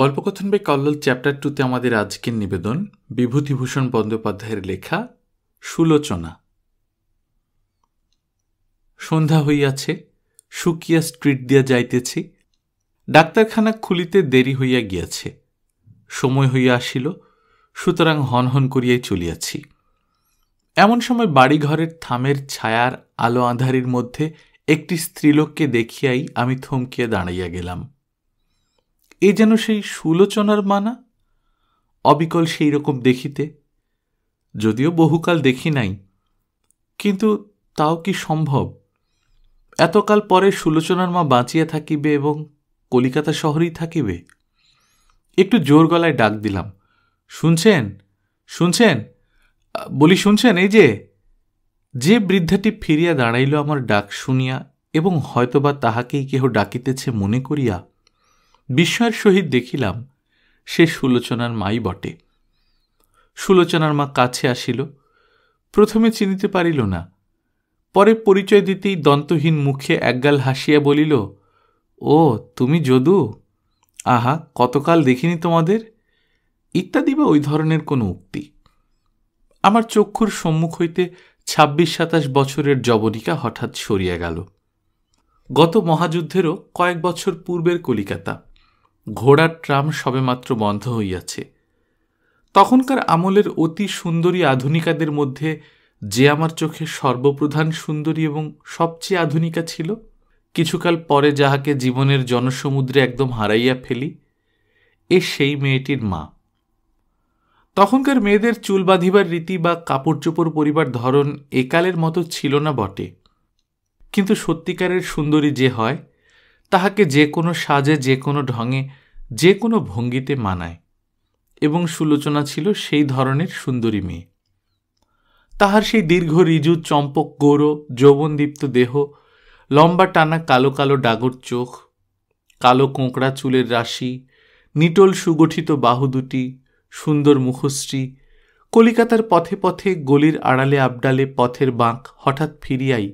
গল্পকথন বে কল্লোল চ্যাপ্টার টুতে আমাদের আজকের নিবেদন বিভূতিভূষণ বন্দ্যোপাধ্যায়ের লেখা সুলোচনা সন্ধ্যা হইয়াছে শুকিয়া স্ট্রিট দিয়া যাইতেছি ডাক্তারখানা খুলিতে দেরি হইয়া গিয়াছে সময় হইয়া আসিল সুতরাং হন হন করিয়াই চলিয়াছি এমন সময় বাড়িঘরের থামের ছায়ার আলো আঁধারির মধ্যে একটি স্ত্রীলোককে দেখিয়াই আমি থমকিয়া দাঁড়াইয়া গেলাম এ যেন সেই সুলোচনার মানা অবিকল সেই রকম দেখিতে যদিও বহুকাল দেখি নাই কিন্তু তাও কি সম্ভব এতকাল পরে সুলোচনার মা বাঁচিয়া থাকিবে এবং কলিকাতা শহরেই থাকিবে একটু জোর গলায় ডাক দিলাম শুনছেন শুনছেন বলি শুনছেন এই যে যে বৃদ্ধাটি ফিরিয়া দাঁড়াইল আমার ডাক শুনিয়া এবং হয়তোবা তাহাকেই কেহ ডাকিতেছে মনে করিয়া বিস্ময়ের সহিত দেখিলাম সে সুলোচনার মাই বটে সুলোচনার মা কাছে আসিল প্রথমে চিনিতে পারিল না পরে পরিচয় দিতেই দন্তহীন মুখে একগাল হাসিয়া বলিল ও তুমি যদু আহা কতকাল দেখিনি তোমাদের ইত্যাদি বা ওই ধরনের কোনো উক্তি আমার চক্ষুর সম্মুখ হইতে ছাব্বিশ সাতাশ বছরের জবনিকা হঠাৎ সরিয়া গেল গত মহাযুদ্ধেরও কয়েক বছর পূর্বের কলিকাতা ঘোড়ার ট্রাম সবেমাত্র বন্ধ হইয়াছে তখনকার আমলের অতি সুন্দরী আধুনিকাদের মধ্যে যে আমার চোখে সর্বপ্রধান সুন্দরী এবং সবচেয়ে আধুনিকা ছিল কিছুকাল পরে যাহাকে জীবনের জনসমুদ্রে একদম হারাইয়া ফেলি এ সেই মেয়েটির মা তখনকার মেয়েদের চুল বাঁধিবার রীতি বা কাপড় চোপড় পরিবার ধরন একালের মতো ছিল না বটে কিন্তু সত্যিকারের সুন্দরী যে হয় তাহাকে যে কোনো সাজে যে কোনো ঢঙে যে কোনো ভঙ্গিতে মানায় এবং সুলোচনা ছিল সেই ধরনের সুন্দরী মেয়ে তাহার সেই দীর্ঘ রিজু চম্পক গৌর যৌবনদীপ্ত দেহ লম্বা টানা কালো কালো ডাগর চোখ কালো কোঁকড়া চুলের রাশি নিটল সুগঠিত বাহু দুটি সুন্দর মুখশ্রী কলিকাতার পথে পথে গলির আড়ালে আবডালে পথের বাঁক হঠাৎ ফিরিয়াই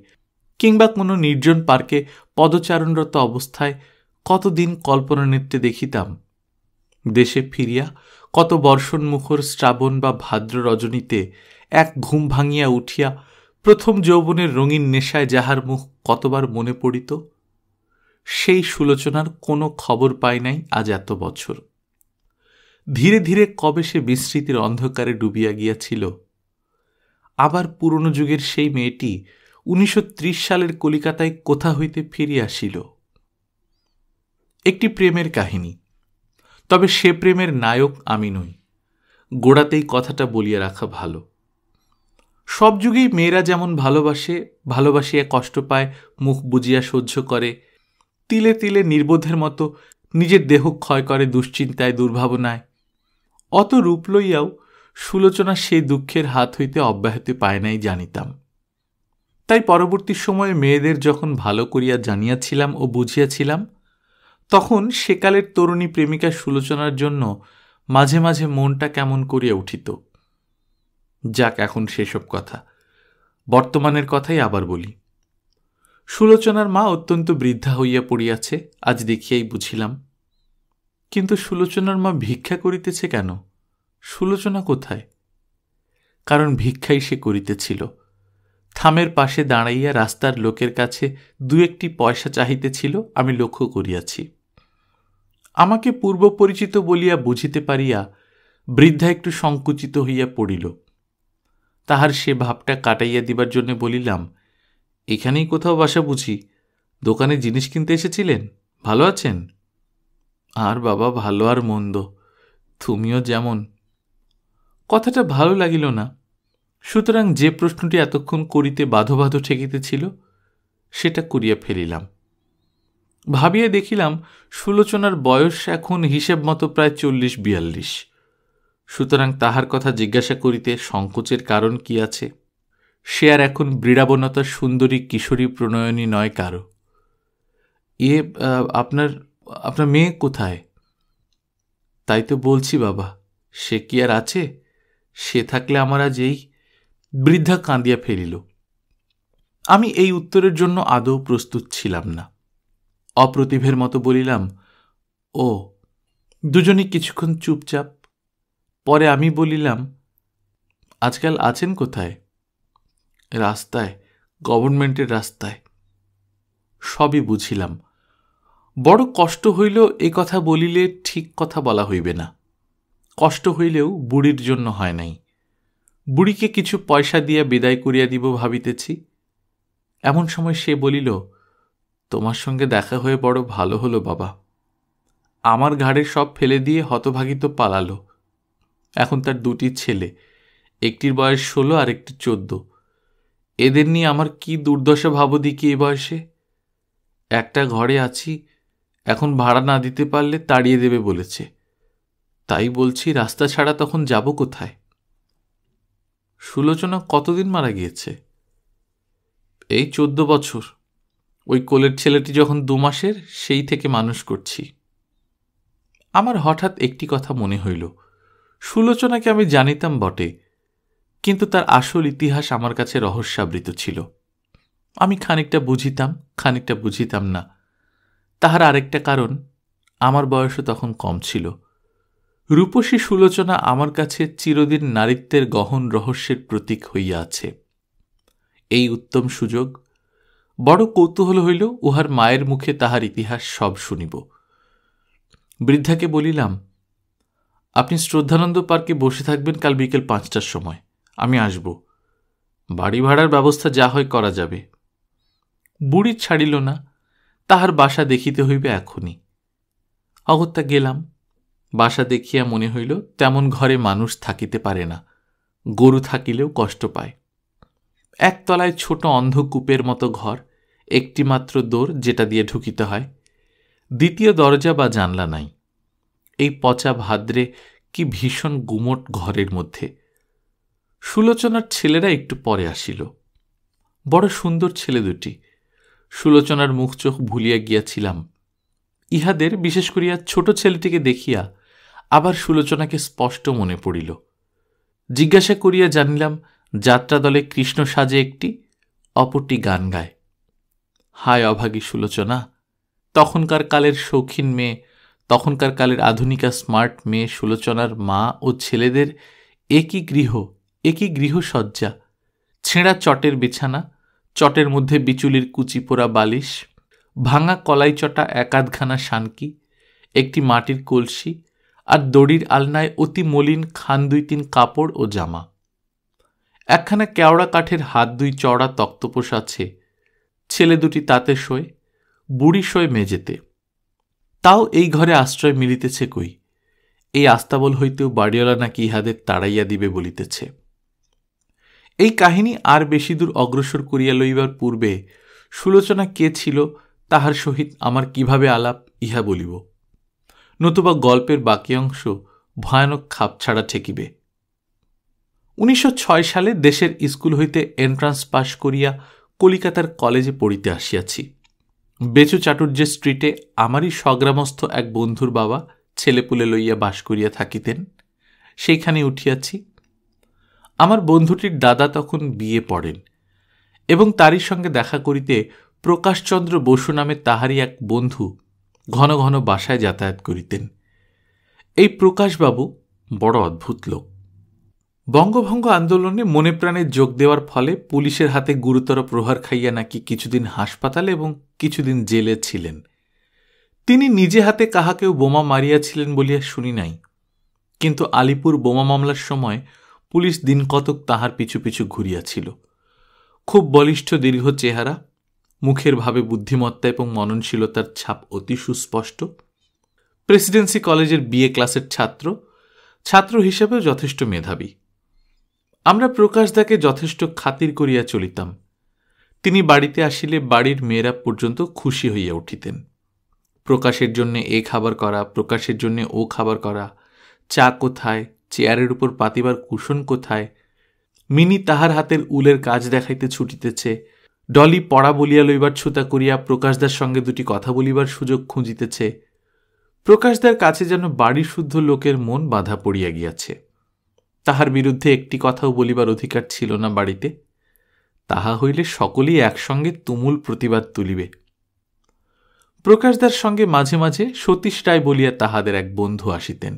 কিংবা কোনো নির্জন পার্কে পদচারণরত অবস্থায় কতদিন কল্পনা কল্পনানৃত্যে দেখিতাম দেশে ফিরিয়া কত বর্ষণ মুখর শ্রাবণ বা ভাদ্র রজনীতে এক ঘুম ভাঙিয়া উঠিয়া প্রথম যৌবনের রঙিন নেশায় যাহার মুখ কতবার মনে পড়িত সেই সুলোচনার কোনো খবর পাই নাই আজ এত বছর ধীরে ধীরে কবে সে বিস্মৃতির অন্ধকারে ডুবিয়া গিয়াছিল আবার পুরনো যুগের সেই মেয়েটি উনিশশো সালের কলিকাতায় কোথা হইতে ফিরিয়াছিল একটি প্রেমের কাহিনী তবে সে প্রেমের নায়ক আমি নই গোড়াতেই কথাটা বলিয়া রাখা ভালো সব যুগেই মেয়েরা যেমন ভালোবাসে ভালোবাসিয়া কষ্ট পায় মুখ বুঝিয়া সহ্য করে তিলে তিলে নির্বোধের মতো নিজের দেহ ক্ষয় করে দুশ্চিন্তায় দুর্ভাবনায় অত রূপ লইয়াও সুলোচনা সেই দুঃখের হাত হইতে অব্যাহতি পায় নাই জানিতাম তাই পরবর্তী সময়ে মেয়েদের যখন ভালো করিয়া জানিয়াছিলাম ও বুঝিয়াছিলাম তখন সেকালের তরুণী প্রেমিকা সুলোচনার জন্য মাঝে মাঝে মনটা কেমন করিয়া উঠিত যাক এখন সেসব কথা বর্তমানের কথাই আবার বলি সুলোচনার মা অত্যন্ত বৃদ্ধা হইয়া পড়িয়াছে আজ দেখিয়াই বুঝিলাম কিন্তু সুলোচনার মা ভিক্ষা করিতেছে কেন সুলোচনা কোথায় কারণ ভিক্ষাই সে করিতেছিল থামের পাশে দাঁড়াইয়া রাস্তার লোকের কাছে দু একটি পয়সা চাহিতেছিল আমি লক্ষ্য করিয়াছি আমাকে পূর্ব পরিচিত বলিয়া বুঝিতে পারিয়া বৃদ্ধা একটু সংকুচিত হইয়া পড়িল তাহার সে ভাবটা কাটাইয়া দিবার জন্য বলিলাম এখানেই কোথাও বাসা বুঝি দোকানে জিনিস কিনতে এসেছিলেন ভালো আছেন আর বাবা ভালো আর মন্দ তুমিও যেমন কথাটা ভালো লাগিল না সুতরাং যে প্রশ্নটি এতক্ষণ করিতে বাধো বাধো ঠেকিতেছিল সেটা করিয়া ফেলিলাম ভাবিয়া দেখিলাম সুলোচনার বয়স এখন হিসেব মতো প্রায় চল্লিশ বিয়াল্লিশ সুতরাং তাহার কথা জিজ্ঞাসা করিতে সংকোচের কারণ কি আছে সে আর এখন ব্রীড়াবনতার সুন্দরী কিশোরী প্রণয়নী নয় কারো এ আপনার আপনার মেয়ে কোথায় তাই তো বলছি বাবা সে কি আর আছে সে থাকলে আমার আজ এই বৃদ্ধা কাঁদিয়া ফেলিল আমি এই উত্তরের জন্য আদৌ প্রস্তুত ছিলাম না অপ্রতিভের মতো বলিলাম ও দুজনে কিছুক্ষণ চুপচাপ পরে আমি বলিলাম আজকাল আছেন কোথায় রাস্তায় গভর্নমেন্টের রাস্তায় সবই বুঝিলাম বড় কষ্ট হইল এ কথা বলিলে ঠিক কথা বলা হইবে না কষ্ট হইলেও বুড়ির জন্য হয় নাই বুড়িকে কিছু পয়সা দিয়া বিদায় করিয়া দিব ভাবিতেছি এমন সময় সে বলিল তোমার সঙ্গে দেখা হয়ে বড় ভালো হলো বাবা আমার ঘাড়ে সব ফেলে দিয়ে হতভাগিত পালালো এখন তার দুটি ছেলে একটির বয়স ষোলো আর একটি চোদ্দ এদের নিয়ে আমার কি দুর্দশা ভাবো দিকে এ বয়সে একটা ঘরে আছি এখন ভাড়া না দিতে পারলে তাড়িয়ে দেবে বলেছে তাই বলছি রাস্তা ছাড়া তখন যাব কোথায় সুলোচনা কতদিন মারা গিয়েছে এই চোদ্দ বছর ওই কোলের ছেলেটি যখন দু মাসের সেই থেকে মানুষ করছি আমার হঠাৎ একটি কথা মনে হইল সুলোচনাকে আমি জানিতাম বটে কিন্তু তার আসল ইতিহাস আমার কাছে রহস্যাবৃত ছিল আমি খানিকটা বুঝিতাম খানিকটা বুঝিতাম না তাহার আরেকটা কারণ আমার বয়সও তখন কম ছিল রূপসী সুলোচনা আমার কাছে চিরদিন নারীত্বের গহন রহস্যের প্রতীক হইয়া আছে এই উত্তম সুযোগ বড় কৌতূহল হইল উহার মায়ের মুখে তাহার ইতিহাস সব শুনিব বৃদ্ধাকে বলিলাম আপনি শ্রদ্ধানন্দ পার্কে বসে থাকবেন কাল বিকেল পাঁচটার সময় আমি আসব বাড়ি ভাড়ার ব্যবস্থা যা হয় করা যাবে বুড়ি ছাড়িল না তাহার বাসা দেখিতে হইবে এখনই অগত্যা গেলাম বাসা দেখিয়া মনে হইল তেমন ঘরে মানুষ থাকিতে পারে না গরু থাকিলেও কষ্ট পায় একতলায় ছোট অন্ধকূপের মতো ঘর একটিমাত্র দোর যেটা দিয়ে ঢুকিতে হয় দ্বিতীয় দরজা বা জানলা নাই এই পচা ভাদ্রে কি ভীষণ গুমট ঘরের মধ্যে সুলোচনার ছেলেরা একটু পরে আসিল বড় সুন্দর ছেলে দুটি সুলোচনার মুখ চোখ ভুলিয়া গিয়াছিলাম ইহাদের বিশেষ করিয়া ছোট ছেলেটিকে দেখিয়া আবার সুলোচনাকে স্পষ্ট মনে পড়িল জিজ্ঞাসা করিয়া জানিলাম যাত্রা দলে কৃষ্ণ সাজে একটি অপরটি গান গায় হায় অভাগী সুলোচনা তখনকার কালের শৌখিন মেয়ে তখনকার কালের আধুনিকা স্মার্ট মেয়ে সুলোচনার মা ও ছেলেদের একই গৃহ একই গৃহসজ্জা ছেঁড়া চটের বিছানা চটের মধ্যে বিচুলির কুচি পোড়া বালিশ ভাঙা কলাই চটা একাধখানা শানকি একটি মাটির কলসি আর দড়ির আলনায় অতি মলিন খান দুই তিন কাপড় ও জামা একখানা কেওড়া কাঠের হাত দুই চড়া তক্তপোষ আছে ছেলে দুটি তাতে শোয় বুড়ি শোয় মেজেতে তাও এই ঘরে আশ্রয় মিলিতেছে কই এই আস্তাবল হইতেও বাড়িওয়ালা নাকি ইহাদের তাড়াইয়া দিবে বলিতেছে এই কাহিনী আর বেশি দূর অগ্রসর করিয়া লইবার পূর্বে সুলোচনা কে ছিল তাহার সহিত আমার কিভাবে আলাপ ইহা বলিব নতুবা গল্পের বাকি অংশ ভয়ানক খাপ ছাড়া ঠেকিবে উনিশশো সালে দেশের স্কুল হইতে এন্ট্রান্স পাশ করিয়া কলিকাতার কলেজে পড়িতে আসিয়াছি বেচু চাটুর্যের স্ট্রিটে আমারই স্বগ্রামস্থ এক বন্ধুর বাবা ছেলেপুলে লইয়া বাস করিয়া থাকিতেন সেইখানে উঠিয়াছি আমার বন্ধুটির দাদা তখন বিয়ে পড়েন এবং তারই সঙ্গে দেখা করিতে প্রকাশচন্দ্র বসু নামে তাহারই এক বন্ধু ঘন ঘন বাসায় যাতায়াত করিতেন এই প্রকাশবাবু বড় অদ্ভুত লোক বঙ্গভঙ্গ আন্দোলনে মনে প্রাণে যোগ দেওয়ার ফলে পুলিশের হাতে গুরুতর প্রহার খাইয়া নাকি কিছুদিন হাসপাতালে এবং কিছুদিন জেলে ছিলেন তিনি নিজে হাতে কাহাকেও বোমা মারিয়াছিলেন বলিয়া শুনি নাই কিন্তু আলিপুর বোমা মামলার সময় পুলিশ দিনকতক তাহার পিছু পিছু ঘুরিয়াছিল খুব বলিষ্ঠ দীর্ঘ চেহারা মুখের ভাবে বুদ্ধিমত্তা এবং মননশীলতার ছাপ অতি সুস্পষ্ট প্রেসিডেন্সি কলেজের বিএ ক্লাসের ছাত্র ছাত্র হিসেবেও যথেষ্ট মেধাবী আমরা প্রকাশদাকে যথেষ্ট খাতির করিয়া চলিতাম তিনি বাড়িতে আসিলে বাড়ির মেয়েরা পর্যন্ত খুশি হইয়া উঠিতেন প্রকাশের জন্যে এ খাবার করা প্রকাশের জন্যে ও খাবার করা চা কোথায় চেয়ারের উপর পাতিবার কুশন কোথায় মিনি তাহার হাতের উলের কাজ দেখাইতে ছুটিতেছে ডলি পড়া বলিয়া লইবার ছুতা করিয়া প্রকাশদার সঙ্গে দুটি কথা বলিবার সুযোগ খুঁজিতেছে প্রকাশদার কাছে যেন বাড়ি শুদ্ধ লোকের মন বাধা পড়িয়া গিয়াছে তাহার বিরুদ্ধে একটি কথাও বলিবার অধিকার ছিল না বাড়িতে তাহা হইলে সকলেই একসঙ্গে তুমুল প্রতিবাদ তুলিবে প্রকাশদার সঙ্গে মাঝে মাঝে সতীশ রায় বলিয়া তাহাদের এক বন্ধু আসিতেন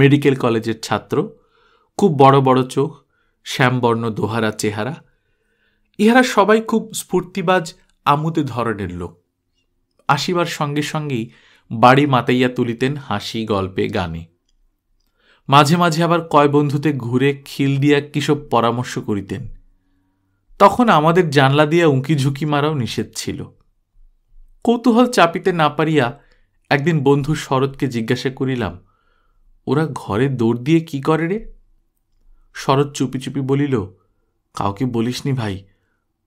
মেডিকেল কলেজের ছাত্র খুব বড় বড় চোখ শ্যামবর্ণ দোহারা চেহারা ইহারা সবাই খুব স্ফূর্তিবাজ আমুদে ধরনের লোক আসিবার সঙ্গে সঙ্গেই বাড়ি মাতাইয়া তুলিতেন হাসি গল্পে গানে মাঝে মাঝে আবার কয় বন্ধুতে ঘুরে খিল দিয়া কিসব পরামর্শ করিতেন তখন আমাদের জানলা দিয়া উঁকি ঝুঁকি মারাও নিষেধ ছিল কৌতূহল চাপিতে না পারিয়া একদিন বন্ধু শরৎকে জিজ্ঞাসা করিলাম ওরা ঘরে দৌড় দিয়ে কি করে রে শরৎ চুপি চুপি বলিল কাউকে বলিসনি ভাই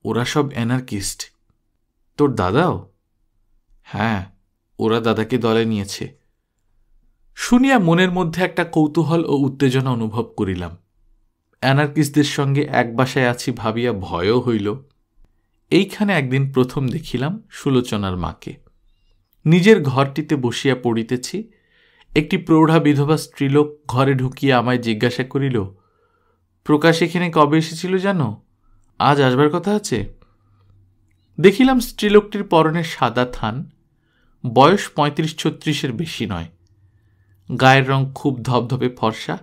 ওরা সব অ্যানার্কিস্ট তোর দাদাও হ্যাঁ ওরা দাদাকে দলে নিয়েছে শুনিয়া মনের মধ্যে একটা কৌতূহল ও উত্তেজনা অনুভব করিলাম অ্যানার্কিস্টদের সঙ্গে এক বাসায় আছি ভাবিয়া ভয়ও হইল এইখানে একদিন প্রথম দেখিলাম সুলোচনার মাকে নিজের ঘরটিতে বসিয়া পড়িতেছি একটি প্রৌঢ়া বিধবা স্ত্রীলোক ঘরে ঢুকিয়া আমায় জিজ্ঞাসা করিল প্রকাশ এখানে কবে এসেছিল জানো আজ আসবার কথা আছে দেখিলাম স্ত্রীলোকটির পরনে সাদা থান বয়স পঁয়ত্রিশ ছত্রিশের বেশি নয় গায়ের রং খুব ধপধপে ফর্সা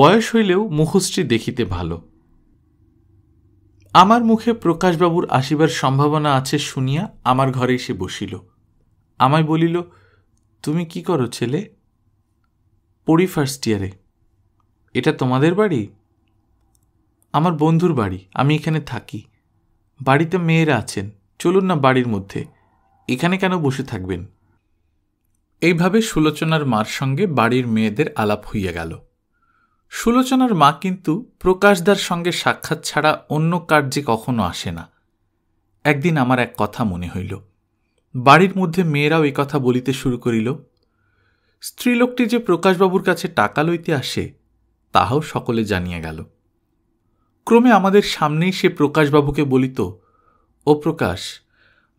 বয়স হইলেও মুখশ্রী দেখিতে ভালো আমার মুখে প্রকাশবাবুর আসিবার সম্ভাবনা আছে শুনিয়া আমার ঘরে এসে বসিল আমায় বলিল তুমি কি করো ছেলে পড়ি ফার্স্ট ইয়ারে এটা তোমাদের বাড়ি আমার বন্ধুর বাড়ি আমি এখানে থাকি বাড়িতে মেয়েরা আছেন চলুন না বাড়ির মধ্যে এখানে কেন বসে থাকবেন এইভাবে সুলোচনার মার সঙ্গে বাড়ির মেয়েদের আলাপ হইয়া গেল সুলোচনার মা কিন্তু প্রকাশদার সঙ্গে সাক্ষাৎ ছাড়া অন্য কার্যে কখনো আসে না একদিন আমার এক কথা মনে হইল বাড়ির মধ্যে মেয়েরাও এ কথা বলিতে শুরু করিল স্ত্রীলোকটি যে প্রকাশবাবুর কাছে টাকা লইতে আসে তাহাও সকলে জানিয়া গেল ক্রমে আমাদের সামনেই সে প্রকাশবাবুকে বলিত ও প্রকাশ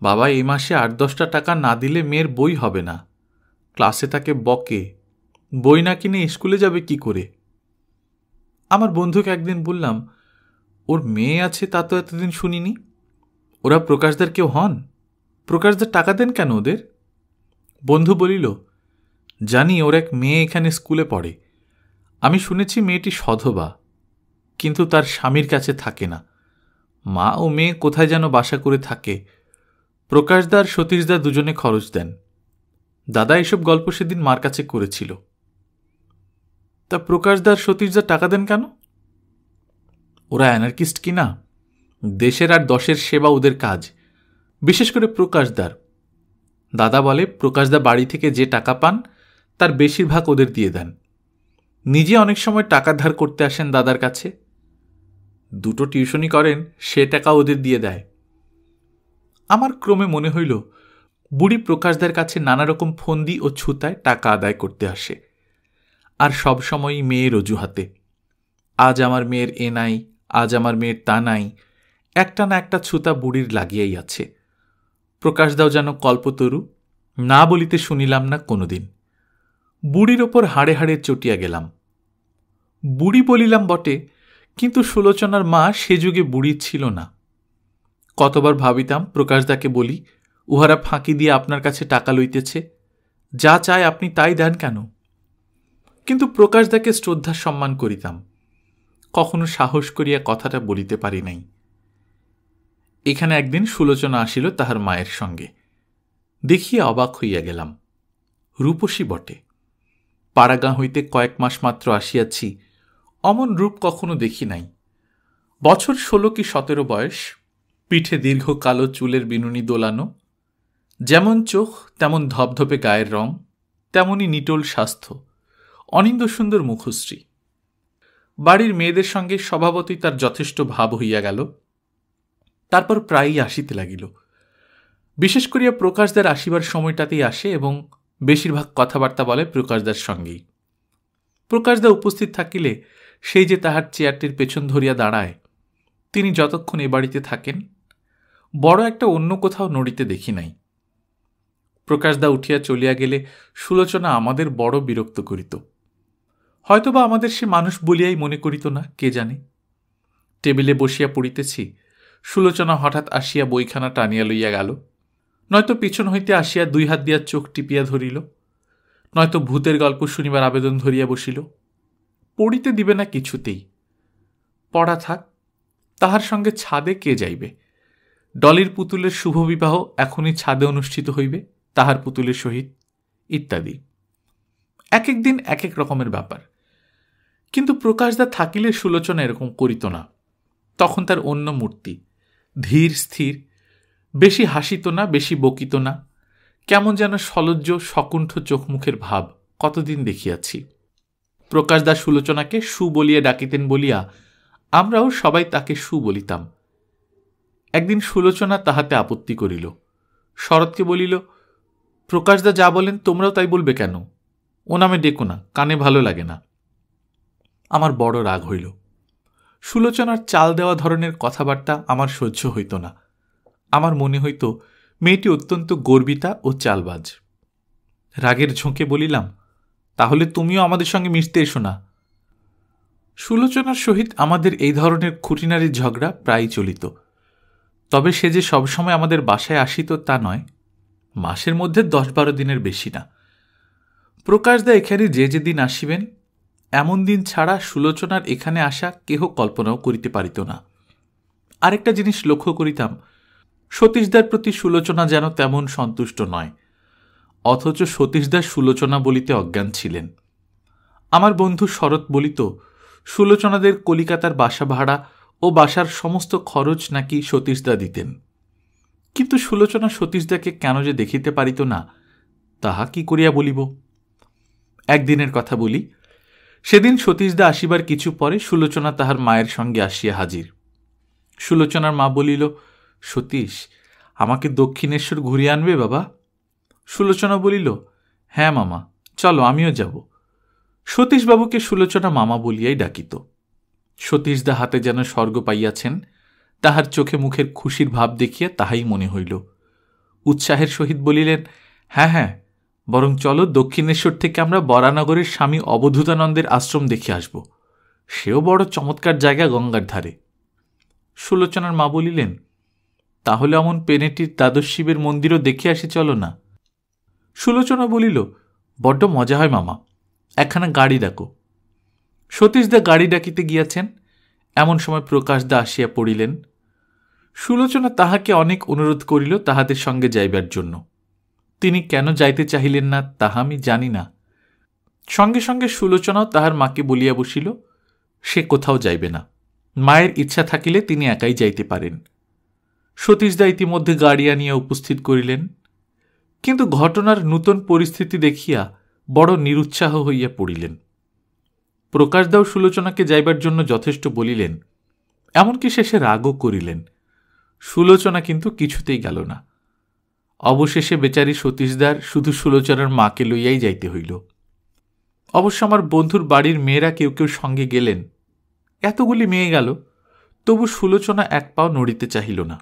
বাবা এই মাসে আট দশটা টাকা না দিলে মেয়ের বই হবে না ক্লাসে তাকে বকে বই না কিনে স্কুলে যাবে কি করে আমার বন্ধুকে একদিন বললাম ওর মেয়ে আছে তা তো এতদিন শুনিনি ওরা প্রকাশদের কেউ হন প্রকাশদের টাকা দেন কেন ওদের বন্ধু বলিল জানি ওর এক মেয়ে এখানে স্কুলে পড়ে আমি শুনেছি মেয়েটি সধবা কিন্তু তার স্বামীর কাছে থাকে না মা ও মেয়ে কোথায় যেন বাসা করে থাকে প্রকাশদার সতীশদা দুজনে খরচ দেন দাদা এসব গল্প সেদিন মার কাছে করেছিল তা প্রকাশদার সতীশদা টাকা দেন কেন ওরা অ্যানার্কিস্ট কি না দেশের আর দশের সেবা ওদের কাজ বিশেষ করে প্রকাশদার দাদা বলে প্রকাশদা বাড়ি থেকে যে টাকা পান তার বেশিরভাগ ওদের দিয়ে দেন নিজে অনেক সময় টাকা ধার করতে আসেন দাদার কাছে দুটো টিউশনই করেন সে টাকা ওদের দিয়ে দেয় আমার ক্রমে মনে হইল বুড়ি প্রকাশদের কাছে নানা রকম ফন্দি ও ছুতায় টাকা আদায় করতে আসে আর সবসময়ই মেয়ের অজুহাতে আজ আমার মেয়ের এ নাই আজ আমার মেয়ের তা নাই একটা না একটা ছুতা বুড়ির লাগিয়াই আছে প্রকাশদাও যেন কল্পতরু না বলিতে শুনিলাম না কোনোদিন বুড়ির ওপর হাড়ে হাড়ে চটিয়া গেলাম বুড়ি বলিলাম বটে কিন্তু সুলোচনার মা সে যুগে বুড়ি ছিল না কতবার ভাবিতাম প্রকাশদাকে বলি উহারা ফাঁকি দিয়ে আপনার কাছে টাকা লইতেছে যা চায় আপনি তাই দেন কেন কিন্তু প্রকাশদাকে শ্রদ্ধা সম্মান করিতাম কখনো সাহস করিয়া কথাটা বলিতে পারি নাই এখানে একদিন সুলোচনা আসিল তাহার মায়ের সঙ্গে দেখিয়া অবাক হইয়া গেলাম রূপসী বটে পাড়াগাঁ হইতে কয়েক মাস মাত্র আসিয়াছি অমন রূপ কখনো দেখি নাই বছর ষোলো কি সতেরো বয়স পিঠে দীর্ঘ কালো চুলের বিনুনি দোলানো যেমন চোখ তেমন ধপধপে গায়ের রং তেমনই নিটোল স্বাস্থ্য অনিন্দ সুন্দর মুখশ্রী বাড়ির মেয়েদের সঙ্গে স্বভাবতই তার যথেষ্ট ভাব হইয়া গেল তারপর প্রায়ই আসিতে লাগিল বিশেষ করিয়া প্রকাশদার আসিবার সময়টাতেই আসে এবং বেশিরভাগ কথাবার্তা বলে প্রকাশদার সঙ্গেই প্রকাশদা উপস্থিত থাকিলে সেই যে তাহার চেয়ারটির পেছন ধরিয়া দাঁড়ায় তিনি যতক্ষণ এ বাড়িতে থাকেন বড় একটা অন্য কোথাও নড়িতে দেখি নাই প্রকাশদা উঠিয়া চলিয়া গেলে সুলোচনা আমাদের বড় বিরক্ত করিত হয়তোবা আমাদের সে মানুষ বলিয়াই মনে করিত না কে জানে টেবিলে বসিয়া পড়িতেছি সুলোচনা হঠাৎ আসিয়া বইখানা টানিয়া লইয়া গেল নয়তো পিছন হইতে আসিয়া দুই হাত দিয়া চোখ টিপিয়া ধরিল নয়তো ভূতের গল্প শুনিবার আবেদন ধরিয়া বসিল পড়িতে দিবে না কিছুতেই পড়া থাক তাহার সঙ্গে ছাদে কে যাইবে ডলির পুতুলের শুভ বিবাহ এখনই ছাদে অনুষ্ঠিত হইবে তাহার পুতুলের সহিত ইত্যাদি এক এক দিন এক এক রকমের ব্যাপার কিন্তু প্রকাশদা থাকিলে সুলোচনা এরকম করিত না তখন তার অন্য মূর্তি ধীর স্থির বেশি হাসিত না বেশি বকিত না কেমন যেন সলজ্জ সকুণ্ঠ চোখ মুখের ভাব কতদিন দেখিয়াছি প্রকাশ দাস সুলোচনাকে সু বলিয়া ডাকিতেন বলিয়া আমরাও সবাই তাকে সু বলিতাম একদিন সুলোচনা তাহাতে আপত্তি করিল শরৎকে বলিল প্রকাশদা যা বলেন তোমরাও তাই বলবে কেন ও নামে ডেকো না কানে ভালো লাগে না আমার বড় রাগ হইল সুলোচনার চাল দেওয়া ধরনের কথাবার্তা আমার সহ্য হইত না আমার মনে হইত মেয়েটি অত্যন্ত গর্বিতা ও চালবাজ রাগের ঝোঁকে বলিলাম তাহলে তুমিও আমাদের সঙ্গে মিশতে এসো না সুলোচনার সহিত আমাদের এই ধরনের খুঁটিনারির ঝগড়া প্রায় চলিত তবে সে যে সবসময় আমাদের বাসায় আসিত তা নয় মাসের মধ্যে দশ বারো দিনের বেশি না প্রকাশ দা এখানে যে যে দিন আসিবেন এমন দিন ছাড়া সুলোচনার এখানে আসা কেহ কল্পনাও করিতে পারিত না আরেকটা জিনিস লক্ষ্য করিতাম সতীশদার প্রতি সুলোচনা যেন তেমন সন্তুষ্ট নয় অথচ সতীশদার সুলোচনা বলিতে অজ্ঞান ছিলেন আমার বন্ধু শরৎ বলিত সুলোচনাদের কলিকাতার বাসা ভাড়া ও বাসার সমস্ত খরচ নাকি সতীশদা দিতেন কিন্তু সুলোচনা সতীশদাকে কেন যে দেখিতে পারিত না তাহা কি করিয়া বলিব একদিনের কথা বলি সেদিন সতীশদা আসিবার কিছু পরে সুলোচনা তাহার মায়ের সঙ্গে আসিয়া হাজির সুলোচনার মা বলিল সতীশ আমাকে দক্ষিণেশ্বর ঘুরিয়ে আনবে বাবা সুলোচনা বলিল হ্যাঁ মামা চলো আমিও যাব সতীশবাবুকে সুলোচনা মামা বলিয়াই ডাকিত সতীশ দা হাতে যেন স্বর্গ পাইয়াছেন তাহার চোখে মুখের খুশির ভাব দেখিয়া তাহাই মনে হইল উৎসাহের সহিত বলিলেন হ্যাঁ হ্যাঁ বরং চলো দক্ষিণেশ্বর থেকে আমরা বরানগরের স্বামী অবধূতানন্দের আশ্রম দেখে আসব সেও বড় চমৎকার জায়গা গঙ্গার ধারে সুলোচনার মা বলিলেন তাহলে অমন পেনেটির দ্বাদশ শিবের মন্দিরও দেখে আসি চলো না সুলোচনা বলিল বড্ড মজা হয় মামা একখানা গাড়ি ডাকো সতীশ দা গাড়ি ডাকিতে গিয়াছেন এমন সময় প্রকাশ দা আসিয়া পড়িলেন সুলোচনা তাহাকে অনেক অনুরোধ করিল তাহাদের সঙ্গে যাইবার জন্য তিনি কেন যাইতে চাহিলেন না তাহা আমি জানি না সঙ্গে সঙ্গে সুলোচনাও তাহার মাকে বলিয়া বসিল সে কোথাও যাইবে না মায়ের ইচ্ছা থাকিলে তিনি একাই যাইতে পারেন সতীশদা ইতিমধ্যে গাড়ি আনিয়া উপস্থিত করিলেন কিন্তু ঘটনার নূতন পরিস্থিতি দেখিয়া বড় নিরুৎসাহ হইয়া পড়িলেন প্রকাশদাও সুলোচনাকে যাইবার জন্য যথেষ্ট বলিলেন এমনকি শেষে রাগও করিলেন সুলোচনা কিন্তু কিছুতেই গেল না অবশেষে বেচারি সতীশদার শুধু সুলোচনার মাকে লইয়াই যাইতে হইল অবশ্য আমার বন্ধুর বাড়ির মেয়েরা কেউ কেউ সঙ্গে গেলেন এতগুলি মেয়ে গেল তবু সুলোচনা এক পাও নড়িতে চাহিল না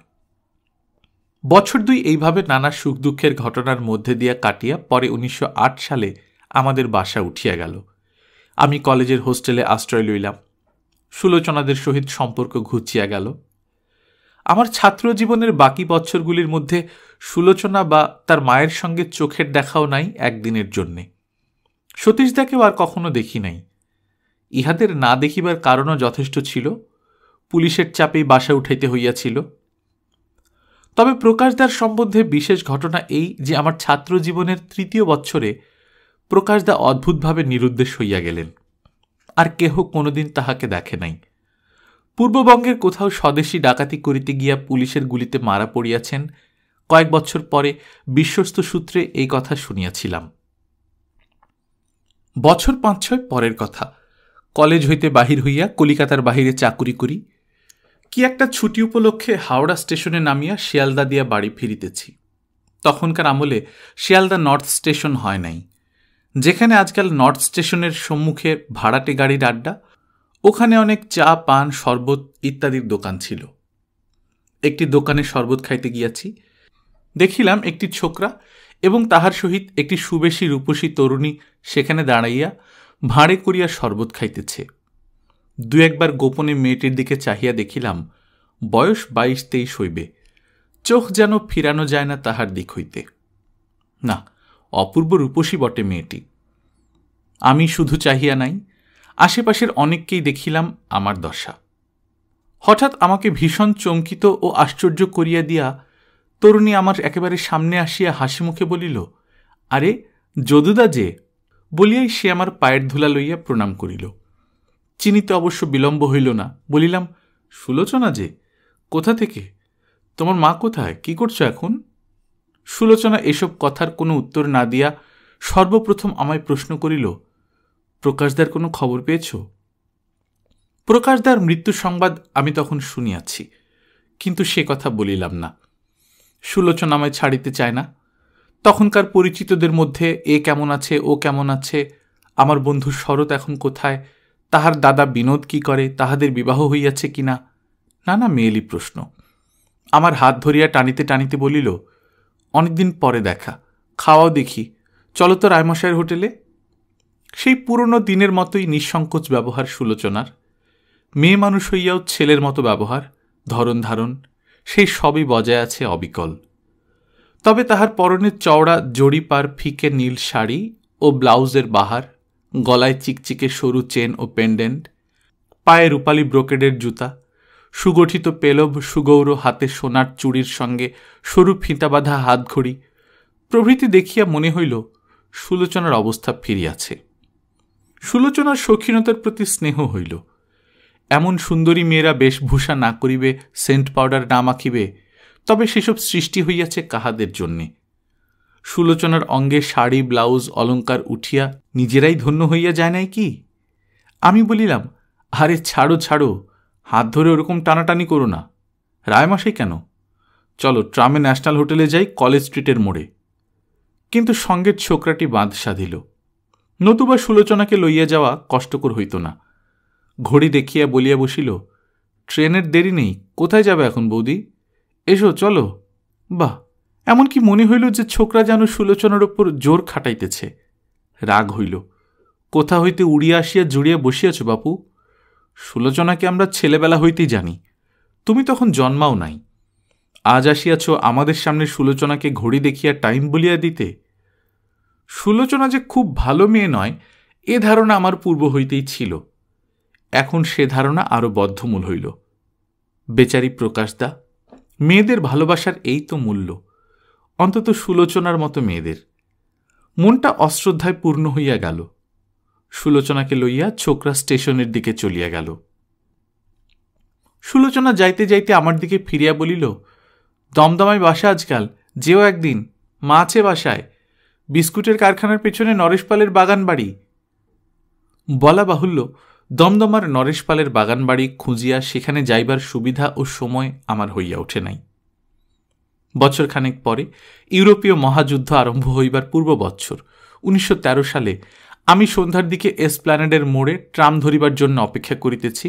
বছর দুই এইভাবে নানা সুখ দুঃখের ঘটনার মধ্যে দিয়া কাটিয়া পরে উনিশশো সালে আমাদের বাসা উঠিয়া গেল আমি কলেজের হোস্টেলে আশ্রয় লইলাম সুলোচনাদের সহিত সম্পর্ক ঘুচিয়া গেল আমার ছাত্র জীবনের বাকি বছরগুলির মধ্যে সুলোচনা বা তার মায়ের সঙ্গে চোখের দেখাও নাই একদিনের জন্যে সতীশদাকেও আর কখনো দেখি নাই ইহাদের না দেখিবার কারণও যথেষ্ট ছিল পুলিশের চাপেই বাসা উঠাইতে হইয়াছিল তবে প্রকাশদার সম্বন্ধে বিশেষ ঘটনা এই যে আমার ছাত্র জীবনের তৃতীয় বৎসরে প্রকাশদা অদ্ভুতভাবে নিরুদ্দেশ হইয়া গেলেন আর কেহ কোনোদিন তাহাকে দেখে নাই পূর্ববঙ্গের কোথাও স্বদেশী ডাকাতি করিতে গিয়া পুলিশের গুলিতে মারা পড়িয়াছেন কয়েক বছর পরে বিশ্বস্ত সূত্রে এই কথা শুনিয়াছিলাম বছর পাঁচ ছয় পরের কথা কলেজ হইতে বাহির হইয়া কলিকাতার বাহিরে চাকুরি করি কি একটা ছুটি উপলক্ষে হাওড়া স্টেশনে নামিয়া শিয়ালদা দিয়া বাড়ি ফিরিতেছি তখনকার আমলে শিয়ালদা নর্থ স্টেশন হয় নাই যেখানে আজকাল নর্থ স্টেশনের সম্মুখে ভাড়াটে গাড়ির আড্ডা ওখানে অনেক চা পান শরবত ইত্যাদির দোকান ছিল একটি দোকানে শরবত খাইতে গিয়াছি দেখিলাম একটি ছোকরা এবং তাহার সহিত একটি সুবেশী রূপসী তরুণী সেখানে দাঁড়াইয়া ভাঁড়ে করিয়া শরবত খাইতেছে দু একবার গোপনে মেয়েটির দিকে চাহিয়া দেখিলাম বয়স বাইশ তেইশ হইবে চোখ যেন ফিরানো যায় না তাহার দিক হইতে না অপূর্ব রূপসী বটে মেয়েটি আমি শুধু চাহিয়া নাই আশেপাশের অনেককেই দেখিলাম আমার দশা হঠাৎ আমাকে ভীষণ চমকিত ও আশ্চর্য করিয়া দিয়া তরুণী আমার একেবারে সামনে আসিয়া হাসি মুখে বলিল আরে যদুদা যে বলিয়াই সে আমার পায়ের ধুলা লইয়া প্রণাম করিল চিনিতে অবশ্য বিলম্ব হইল না বলিলাম সুলোচনা যে কোথা থেকে তোমার মা কোথায় কি করছো এখন সুলোচনা এসব কথার কোনো উত্তর না দিয়া সর্বপ্রথম আমায় প্রশ্ন করিল প্রকাশদার কোনো খবর পেয়েছ প্রকাশদার মৃত্যু সংবাদ আমি তখন শুনিয়াছি কিন্তু সে কথা বলিলাম না সুলোচনা আমায় ছাড়িতে চায় না তখনকার পরিচিতদের মধ্যে এ কেমন আছে ও কেমন আছে আমার বন্ধু শরৎ এখন কোথায় তাহার দাদা বিনোদ কি করে তাহাদের বিবাহ হইয়াছে কিনা নানা মেয়েলি প্রশ্ন আমার হাত ধরিয়া টানিতে টানিতে বলিল অনেকদিন পরে দেখা খাওয়াও দেখি চলো তো রায়মশাইয়ের হোটেলে সেই পুরনো দিনের মতোই নিঃসংকোচ ব্যবহার সুলোচনার মেয়ে মানুষ হইয়াও ছেলের মতো ব্যবহার ধরন ধারণ সেই সবই বজায় আছে অবিকল তবে তাহার পরনের চওড়া জরিপার ফিকে নীল শাড়ি ও ব্লাউজের বাহার গলায় চিকচিকে সরু চেন ও পেন্ডেন্ট পায়ে রূপালি ব্রোকেডের জুতা সুগঠিত পেলব সুগৌর হাতে সোনার চুড়ির সঙ্গে সরু ফিতা হাত হাতঘড়ি প্রভৃতি দেখিয়া মনে হইল সুলোচনার অবস্থা ফিরিয়াছে সুলোচনার সৌখিনতার প্রতি স্নেহ হইল এমন সুন্দরী মেয়েরা বেশভূষা না করিবে সেন্ট পাউডার না মাখিবে তবে সেসব সৃষ্টি হইয়াছে কাহাদের জন্যে সুলোচনার অঙ্গে শাড়ি ব্লাউজ অলঙ্কার উঠিয়া নিজেরাই ধন্য হইয়া যায় নাই কি আমি বলিলাম আরে ছাড়ো ছাড়ো হাত ধরে ওরকম টানাটানি করো না রায়মাসে কেন চলো ট্রামে ন্যাশনাল হোটেলে যাই কলেজ স্ট্রিটের মোড়ে কিন্তু সঙ্গের ছোকরাটি বাঁধ সাধিল নতুবা সুলোচনাকে লইয়া যাওয়া কষ্টকর হইত না ঘড়ি দেখিয়া বলিয়া বসিল ট্রেনের দেরি নেই কোথায় যাবে এখন বৌদি এসো চলো বাহ এমনকি মনে হইল যে ছোকরা যেন সুলোচনার ওপর জোর খাটাইতেছে রাগ হইল কোথা হইতে উড়িয়া আসিয়া জুড়িয়া বসিয়াছ বাপু সুলোচনাকে আমরা ছেলেবেলা হইতেই জানি তুমি তখন জন্মাও নাই আজ আসিয়াছ আমাদের সামনে সুলোচনাকে ঘড়ি দেখিয়া টাইম বলিয়া দিতে সুলোচনা যে খুব ভালো মেয়ে নয় এ ধারণা আমার পূর্ব হইতেই ছিল এখন সে ধারণা আরও বদ্ধমূল হইল বেচারি প্রকাশদা মেয়েদের ভালোবাসার এই তো মূল্য অন্তত সুলোচনার মতো মেয়েদের মনটা অশ্রদ্ধায় পূর্ণ হইয়া গেল সুলোচনাকে লইয়া ছোকরা স্টেশনের দিকে চলিয়া গেল সুলোচনা যাইতে যাইতে আমার দিকে ফিরিয়া বলিল দমদমায় বাসা আজকাল যেও একদিন মা আছে বাসায় বিস্কুটের কারখানার পেছনে নরেশপালের বাগান বাড়ি বলা বাহুল্য দমদমার নরেশপালের বাগান বাড়ি খুঁজিয়া সেখানে যাইবার সুবিধা ও সময় আমার হইয়া ওঠে নাই বছরখানেক পরে ইউরোপীয় মহাযুদ্ধ আরম্ভ হইবার পূর্ব বছর উনিশশো সালে আমি সন্ধ্যার দিকে এসপ্ল্যানেডের মোড়ে ট্রাম ধরিবার জন্য অপেক্ষা করিতেছি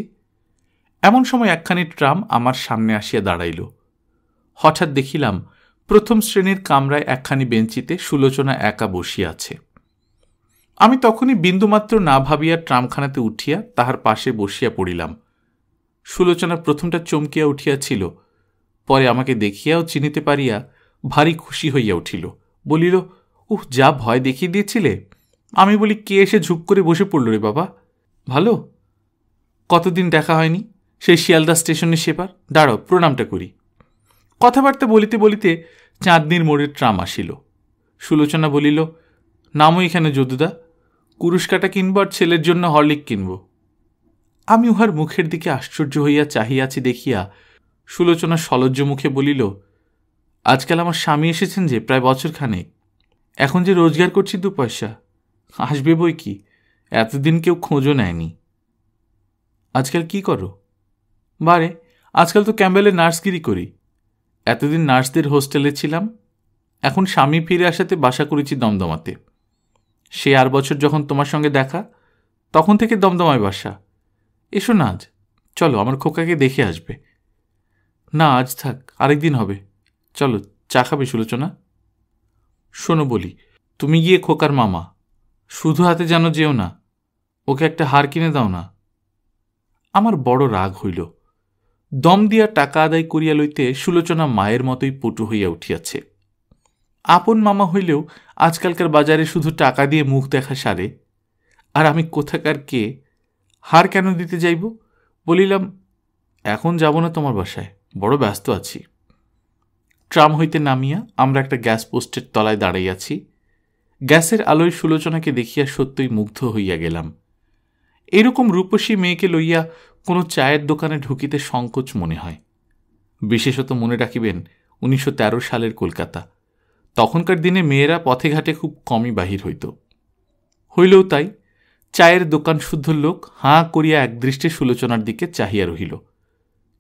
এমন সময় একখানি ট্রাম আমার সামনে আসিয়া দাঁড়াইল হঠাৎ দেখিলাম প্রথম শ্রেণীর কামরায় একখানি বেঞ্চিতে সুলোচনা একা বসিয়াছে আমি তখনই বিন্দুমাত্র না ভাবিয়া ট্রামখানাতে উঠিয়া তাহার পাশে বসিয়া পড়িলাম সুলোচনা প্রথমটা চমকিয়া উঠিয়াছিল পরে আমাকে দেখিয়াও চিনিতে পারিয়া ভারী খুশি হইয়া উঠিল বলিল উহ যা ভয় দেখিয়ে দিয়েছিলে আমি বলি কে এসে ঝুপ করে বসে পড়ল রে বাবা ভালো কতদিন দেখা হয়নি সেই শিয়ালদা স্টেশনে সেবার দাঁড়ো প্রণামটা করি কথাবার্তা বলিতে বলিতে চাঁদনির মোড়ে ট্রাম আসিল সুলোচনা বলিল নামও এখানে যদুদা কুরুষ্কাটা কিনব আর ছেলের জন্য হরলিক কিনব আমি উহার মুখের দিকে আশ্চর্য হইয়া চাহিয়াছি দেখিয়া সুলোচনা সলজ্জ মুখে বলিল আজকাল আমার স্বামী এসেছেন যে প্রায় বছরখানেক এখন যে রোজগার করছি দু পয়সা আসবে বই কি এতদিন কেউ খোঁজও নেয়নি আজকাল কি করো বারে আজকাল তো ক্যাম্বেলে নার্সগিরি করি এতদিন নার্সদের হোস্টেলে ছিলাম এখন স্বামী ফিরে আসাতে বাসা করেছি দমদমাতে সে আর বছর যখন তোমার সঙ্গে দেখা তখন থেকে দমদমায় বাসা এসো না আজ চলো আমার খোকাকে দেখে আসবে না আজ থাক আরেকদিন হবে চলো চা খাবে সুলোচনা শোনো বলি তুমি গিয়ে খোকার মামা শুধু হাতে যেন যেও না ওকে একটা হার কিনে দাও না আমার বড় রাগ হইল দম দিয়া টাকা আদায় করিয়া লইতে সুলোচনা মায়ের মতোই পটু হইয়া উঠিয়াছে আপন মামা হইলেও আজকালকার বাজারে শুধু টাকা দিয়ে মুখ দেখা সারে আর আমি কোথাকার কে হার কেন দিতে যাইব বলিলাম এখন যাব না তোমার বাসায় বড় ব্যস্ত আছি ট্রাম হইতে নামিয়া আমরা একটা গ্যাস পোস্টের তলায় দাঁড়াইয়াছি গ্যাসের আলোয় সুলোচনাকে দেখিয়া সত্যই মুগ্ধ হইয়া গেলাম এরকম রূপসী মেয়েকে লইয়া কোনো চায়ের দোকানে ঢুকিতে সংকোচ মনে হয় বিশেষত মনে রাখিবেন উনিশশো সালের কলকাতা তখনকার দিনে মেয়েরা পথে ঘাটে খুব কমই বাহির হইত হইলেও তাই চায়ের দোকান শুদ্ধ লোক হাঁ করিয়া একদৃষ্টে সুলোচনার দিকে চাহিয়া রহিল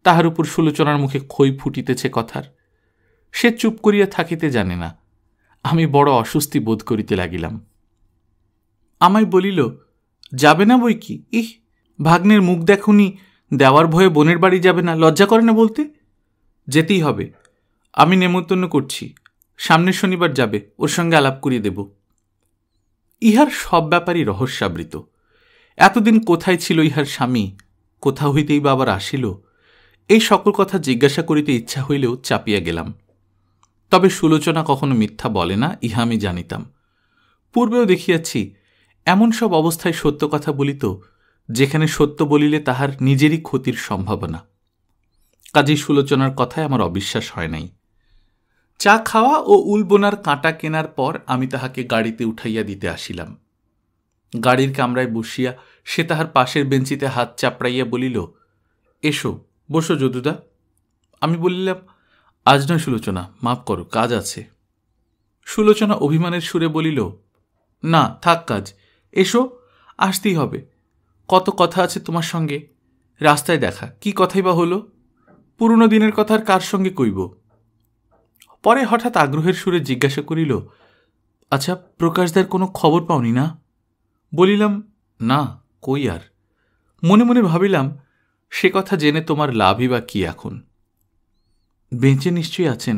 তাহার উপর সুলোচনার মুখে খই ফুটিতেছে কথার সে চুপ করিয়া থাকিতে জানে না আমি বড় অস্বস্তি বোধ করিতে লাগিলাম আমায় বলিল যাবে না বই কি ইহ ভাগ্নের মুখ দেখুনি দেওয়ার ভয়ে বোনের বাড়ি যাবে না লজ্জা করে না বলতে যেতেই হবে আমি নেমন্তন্ন করছি সামনের শনিবার যাবে ওর সঙ্গে আলাপ করিয়ে দেব ইহার সব ব্যাপারই রহস্যাবৃত এতদিন কোথায় ছিল ইহার স্বামী কোথা হইতেই বাবার আবার আসিল এই সকল কথা জিজ্ঞাসা করিতে ইচ্ছা হইলেও চাপিয়া গেলাম তবে সুলোচনা কখনো মিথ্যা বলে না ইহা আমি জানিতাম পূর্বেও দেখিয়াছি এমন সব অবস্থায় সত্য কথা বলিত যেখানে সত্য বলিলে তাহার নিজেরই ক্ষতির সম্ভাবনা কাজেই সুলোচনার কথায় আমার অবিশ্বাস হয় নাই চা খাওয়া ও উলবোনার কাঁটা কেনার পর আমি তাহাকে গাড়িতে উঠাইয়া দিতে আসিলাম গাড়ির কামরায় বসিয়া সে তাহার পাশের বেঞ্চিতে হাত চাপড়াইয়া বলিল এসো বসো যদুদা আমি বলিলাম আজ নয় সুলোচনা মাফ করো কাজ আছে সুলোচনা অভিমানের সুরে বলিল না থাক কাজ এসো আসতেই হবে কত কথা আছে তোমার সঙ্গে রাস্তায় দেখা কি কথাই বা হলো পুরনো দিনের কথা আর কার সঙ্গে কইব পরে হঠাৎ আগ্রহের সুরে জিজ্ঞাসা করিল আচ্ছা প্রকাশদার কোনো খবর পাওনি না বলিলাম না কই আর মনে মনে ভাবিলাম সে কথা জেনে তোমার লাভই বা কী এখন বেঁচে নিশ্চয়ই আছেন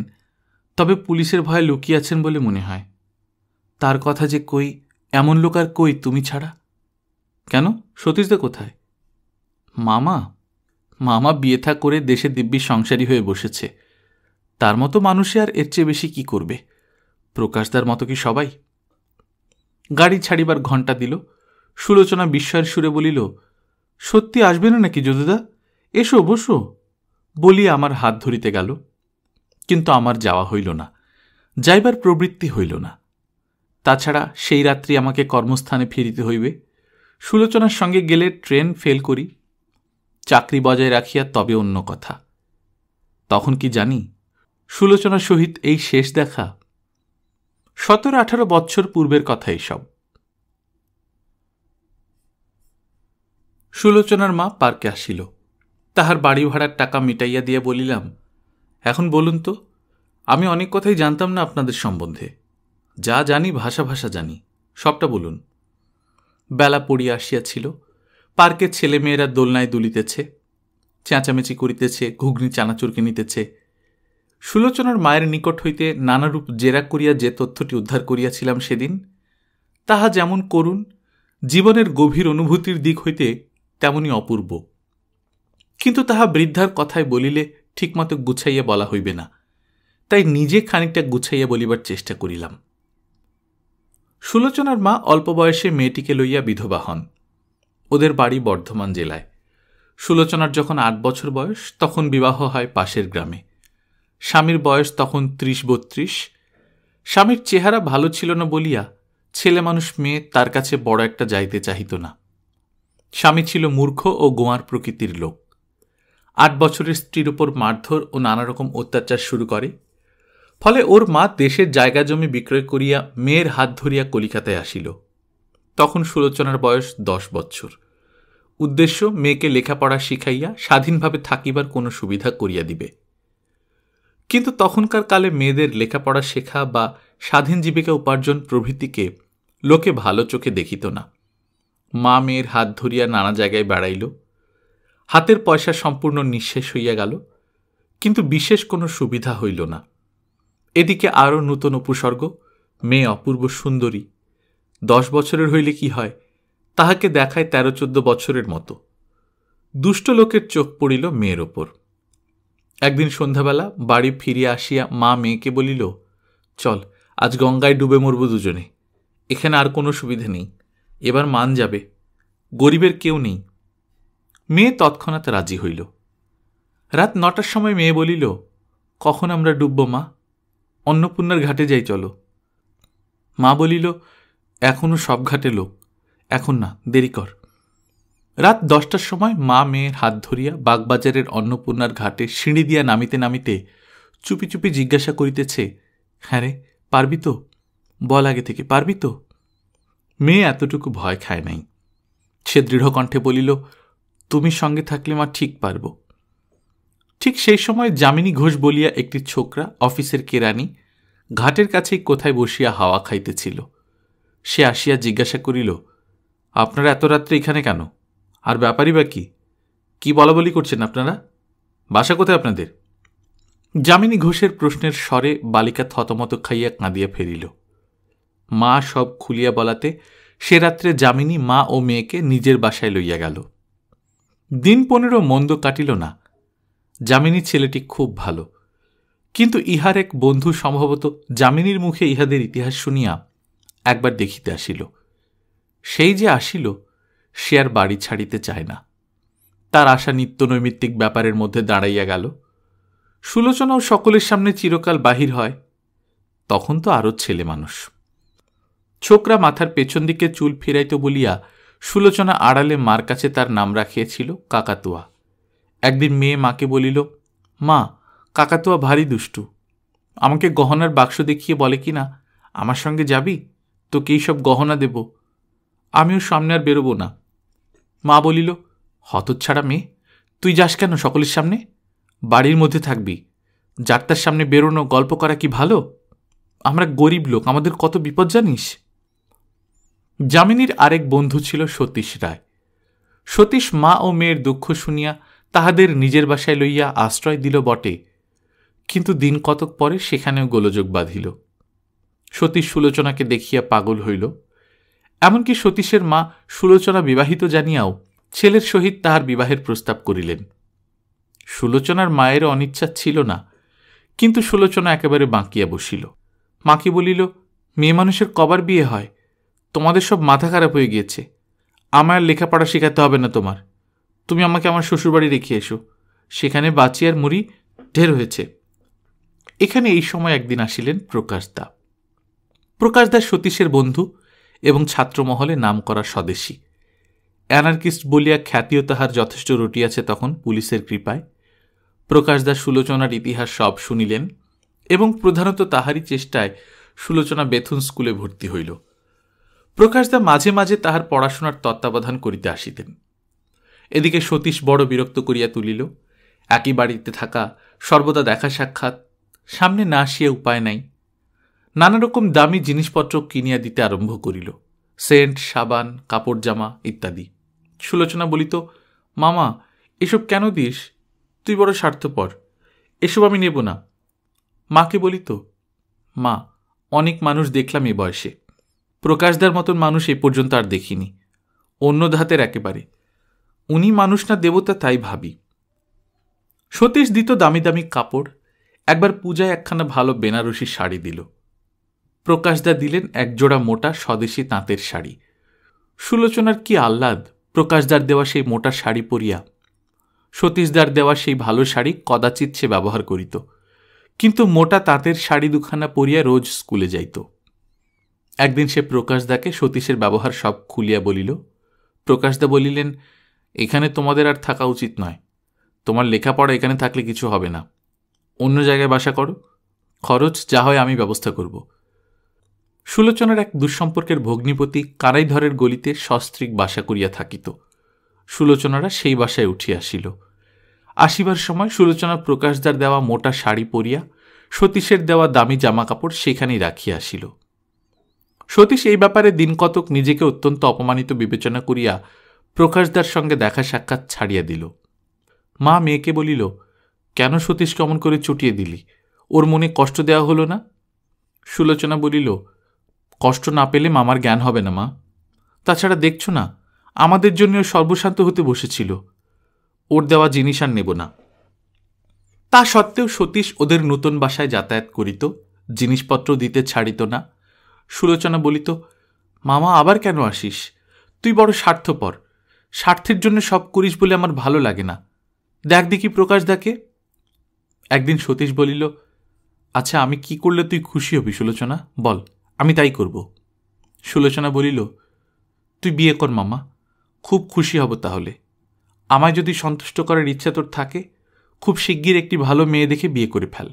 তবে পুলিশের ভয়ে লুকিয়ে আছেন বলে মনে হয় তার কথা যে কই এমন লোক আর কই তুমি ছাড়া কেন সতীশদা কোথায় মামা মামা বিয়ে থা করে দেশে দিব্যি সংসারী হয়ে বসেছে তার মতো মানুষে আর এর চেয়ে বেশি কি করবে প্রকাশদার মতো কি সবাই গাড়ি ছাড়িবার ঘণ্টা দিল সুলোচনা বিস্ময়ের সুরে বলিল সত্যি আসবে না নাকি যদুদা এসো বসো বলি আমার হাত ধরিতে গেল কিন্তু আমার যাওয়া হইল না যাইবার প্রবৃত্তি হইল না তাছাড়া সেই রাত্রি আমাকে কর্মস্থানে ফিরিতে হইবে সুলোচনার সঙ্গে গেলে ট্রেন ফেল করি চাকরি বজায় রাখিয়া তবে অন্য কথা তখন কি জানি সুলোচনার সহিত এই শেষ দেখা সতেরো আঠারো বৎসর পূর্বের কথা এসব সুলোচনার মা পার্কে আসিল তাহার বাড়ি ভাড়ার টাকা মিটাইয়া দিয়া বলিলাম এখন বলুন তো আমি অনেক কথাই জানতাম না আপনাদের সম্বন্ধে যা জানি ভাষা ভাষা জানি সবটা বলুন বেলা পড়িয়া আসিয়াছিল পার্কে ছেলেমেয়েরা দোলনায় দুলিতেছে চেঁচামেচি করিতেছে ঘুগনি চানাচুর কিনিতেছে সুলোচনার মায়ের নিকট হইতে নানারূপ জেরা করিয়া যে তথ্যটি উদ্ধার করিয়াছিলাম সেদিন তাহা যেমন করুন জীবনের গভীর অনুভূতির দিক হইতে তেমনি অপূর্ব কিন্তু তাহা বৃদ্ধার কথায় বলিলে ঠিকমতো গুছাইয়া বলা হইবে না তাই নিজে খানিকটা গুছাইয়া বলিবার চেষ্টা করিলাম সুলোচনার মা অল্প বয়সে মেয়েটিকে লইয়া বিধবা হন ওদের বাড়ি বর্ধমান জেলায় সুলোচনার যখন আট বছর বয়স তখন বিবাহ হয় পাশের গ্রামে স্বামীর বয়স তখন ত্রিশ বত্রিশ স্বামীর চেহারা ভালো ছিল না বলিয়া ছেলে মানুষ মেয়ে তার কাছে বড় একটা যাইতে চাহিত না স্বামী ছিল মূর্খ ও গোয়ার প্রকৃতির লোক আট বছরের স্ত্রীর ওপর মারধর ও নানারকম অত্যাচার শুরু করে ফলে ওর মা দেশের জায়গা জমি বিক্রয় করিয়া মেয়ের হাত ধরিয়া কলিকাতায় আসিল তখন সুলোচনার বয়স দশ বছর উদ্দেশ্য মেয়েকে লেখাপড়া শিখাইয়া স্বাধীনভাবে থাকিবার কোনো সুবিধা করিয়া দিবে কিন্তু তখনকার কালে মেয়েদের লেখাপড়া শেখা বা স্বাধীন জীবিকা উপার্জন প্রভৃতিকে লোকে ভালো চোখে দেখিত না মা মেয়ের হাত ধরিয়া নানা জায়গায় বেড়াইল হাতের পয়সা সম্পূর্ণ নিঃশেষ হইয়া গেল কিন্তু বিশেষ কোনো সুবিধা হইল না এদিকে আরও নূতন উপসর্গ মেয়ে অপূর্ব সুন্দরী দশ বছরের হইলে কি হয় তাহাকে দেখায় তেরো চোদ্দ বছরের মতো দুষ্ট লোকের চোখ পড়িল মেয়ের ওপর একদিন সন্ধ্যাবেলা বাড়ি ফিরিয়া আসিয়া মা মেয়েকে বলিল চল আজ গঙ্গায় ডুবে মরব দুজনে এখানে আর কোনো সুবিধে নেই এবার মান যাবে গরিবের কেউ নেই মেয়ে তৎক্ষণাৎ রাজি হইল রাত নটার সময় মেয়ে বলিল কখন আমরা ডুবব মা অন্নপূর্ণার ঘাটে যাই চলো মা বলিল এখনও সব ঘাটে লোক এখন না দেরি কর রাত দশটার সময় মা মেয়ের হাত ধরিয়া বাগবাজারের অন্নপূর্ণার ঘাটে সিঁড়ি দিয়া নামিতে নামিতে চুপি চুপি জিজ্ঞাসা করিতেছে হ্যাঁ রে পারবি তো বল আগে থেকে পারবি তো মেয়ে এতটুকু ভয় খায় নাই সে দৃঢ় কণ্ঠে বলিল তুমি সঙ্গে থাকলে মা ঠিক পারব ঠিক সেই সময় যামিনী ঘোষ বলিয়া একটি ছোকরা অফিসের কেরানি ঘাটের কাছে কোথায় বসিয়া হাওয়া খাইতেছিল সে আসিয়া জিজ্ঞাসা করিল আপনারা এত রাত্রে এখানে কেন আর ব্যাপারই বা কি কি বলা বলি করছেন আপনারা বাসা কোথায় আপনাদের যামিনী ঘোষের প্রশ্নের স্বরে বালিকা থতমত খাইয়া কাঁদিয়া ফেরিল মা সব খুলিয়া বলাতে সে রাত্রে যামিনী মা ও মেয়েকে নিজের বাসায় লইয়া গেল দিন পনেরো মন্দ কাটিল না যামিনী ছেলেটি খুব ভালো কিন্তু ইহার এক বন্ধু সম্ভবত যামিনীর মুখে ইহাদের ইতিহাস শুনিয়া একবার দেখিতে আসিল সেই যে আসিল সে আর বাড়ি ছাড়িতে চায় না তার আশা নিত্য নৈমিত্তিক ব্যাপারের মধ্যে দাঁড়াইয়া গেল সুলোচনাও সকলের সামনে চিরকাল বাহির হয় তখন তো আরও ছেলে মানুষ ছোকরা মাথার পেছন দিকে চুল ফিরাইত বলিয়া সুলোচনা আড়ালে মার কাছে তার নাম রাখিয়েছিল কাকাতুয়া একদিন মেয়ে মাকে বলিল মা কাকাতুয়া ভারী দুষ্টু আমাকে গহনার বাক্স দেখিয়ে বলে কি না আমার সঙ্গে যাবি তোকে সব গহনা দেব আমিও সামনে আর বেরোবো না মা বলিল হতচ্ছাড়া মেয়ে তুই যাস কেন সকলের সামনে বাড়ির মধ্যে থাকবি যাত্রার সামনে বেরোনো গল্প করা কি ভালো আমরা গরিব লোক আমাদের কত বিপদ জানিস যামিনীর আরেক বন্ধু ছিল সতীশ রায় সতীশ মা ও মেয়ের দুঃখ শুনিয়া তাহাদের নিজের বাসায় লইয়া আশ্রয় দিল বটে কিন্তু দিন কতক পরে সেখানেও গোলযোগ বাঁধিল সতীশ সুলোচনাকে দেখিয়া পাগল হইল এমনকি সতীশের মা সুলোচনা বিবাহিত জানিয়াও ছেলের সহিত তাহার বিবাহের প্রস্তাব করিলেন সুলোচনার মায়ের অনিচ্ছা ছিল না কিন্তু সুলোচনা একেবারে বাঁকিয়া বসিল মাকে বলিল মেয়ে মানুষের কবার বিয়ে হয় তোমাদের সব মাথা খারাপ হয়ে গিয়েছে আমার লেখাপড়া শেখাতে হবে না তোমার তুমি আমাকে আমার শ্বশুরবাড়ি রেখে এসো সেখানে বাঁচি আর মুড়ি ঢের হয়েছে এখানে এই সময় একদিন আসিলেন প্রকাশদা প্রকাশদা সতীশের বন্ধু এবং ছাত্রমহলে নাম করা স্বদেশী অ্যানার্কিস্ট বলিয়া খ্যাতিও তাহার যথেষ্ট রটিয়াছে তখন পুলিশের কৃপায় প্রকাশদা সুলোচনার ইতিহাস সব শুনিলেন এবং প্রধানত তাহারই চেষ্টায় সুলোচনা বেথুন স্কুলে ভর্তি হইল প্রকাশদা মাঝে মাঝে তাহার পড়াশোনার তত্ত্বাবধান করিতে আসিতেন এদিকে সতীশ বড় বিরক্ত করিয়া তুলিল একই বাড়িতে থাকা সর্বদা দেখা সাক্ষাৎ সামনে না আসিয়া উপায় নাই নানা রকম দামি জিনিসপত্র কিনিয়া দিতে আরম্ভ করিল সেন্ট সাবান কাপড় জামা ইত্যাদি সুলোচনা বলিত মামা এসব কেন দিস তুই বড় স্বার্থপর এসব আমি নেব না মাকে বলিত মা অনেক মানুষ দেখলাম এ বয়সে প্রকাশদার মতন মানুষ এ পর্যন্ত আর দেখিনি অন্য ধাতের একেবারে উনি মানুষ না দেবতা তাই ভাবি সতীশ দিত দামি দামি কাপড় একবার পূজায় একখানা ভালো বেনারসি শাড়ি দিল প্রকাশদা দিলেন একজোড়া মোটা স্বদেশী তাঁতের শাড়ি সুলোচনার কি আহ্লাদ প্রকাশদার দেওয়া সেই মোটা শাড়ি পরিয়া সতীশদার দেওয়া সেই ভালো শাড়ি কদাচিৎ সে ব্যবহার করিত কিন্তু মোটা তাঁতের শাড়ি দুখানা পরিয়া রোজ স্কুলে যাইত একদিন সে প্রকাশদাকে সতীশের ব্যবহার সব খুলিয়া বলিল প্রকাশদা বলিলেন এখানে তোমাদের আর থাকা উচিত নয় তোমার লেখাপড়া এখানে থাকলে কিছু হবে না অন্য জায়গায় বাসা করো খরচ যা হয় আমি ব্যবস্থা করব সুলোচনার এক দুঃসম্পর্কের কারাই কারাইধরের গলিতে সস্ত্রিক বাসা করিয়া থাকিত সুলোচনারা সেই বাসায় উঠিয়া আসিল আসিবার সময় সুলোচনা প্রকাশদার দেওয়া মোটা শাড়ি পরিয়া সতীশের দেওয়া দামি জামা কাপড় সেখানেই রাখিয়া আসিল সতীশ এই ব্যাপারে দিনকতক নিজেকে অত্যন্ত অপমানিত বিবেচনা করিয়া প্রকাশদার সঙ্গে দেখা সাক্ষাৎ ছাড়িয়া দিল মা মেয়েকে বলিল কেন সতীশ কেমন করে চটিয়ে দিলি ওর মনে কষ্ট দেওয়া হলো না সুলোচনা বলিল কষ্ট না পেলে মামার জ্ঞান হবে না মা তাছাড়া দেখছ না আমাদের জন্য সর্বশান্ত হতে বসেছিল ওর দেওয়া জিনিস আর নেব না তা সত্ত্বেও সতীশ ওদের নতুন বাসায় যাতায়াত করিত জিনিসপত্র দিতে ছাড়িত না সুলোচনা বলিত মামা আবার কেন আসিস তুই বড় স্বার্থপর স্বার্থের জন্য সব করিস বলে আমার ভালো লাগে না দেখ দেখি প্রকাশ দাকে একদিন সতীশ বলিল আচ্ছা আমি কি করলে তুই খুশি হবি সুলোচনা বল আমি তাই করব সুলোচনা বলিল তুই বিয়ে কর মামা খুব খুশি হব তাহলে আমায় যদি সন্তুষ্ট করার ইচ্ছা তোর থাকে খুব শিগগির একটি ভালো মেয়ে দেখে বিয়ে করে ফেল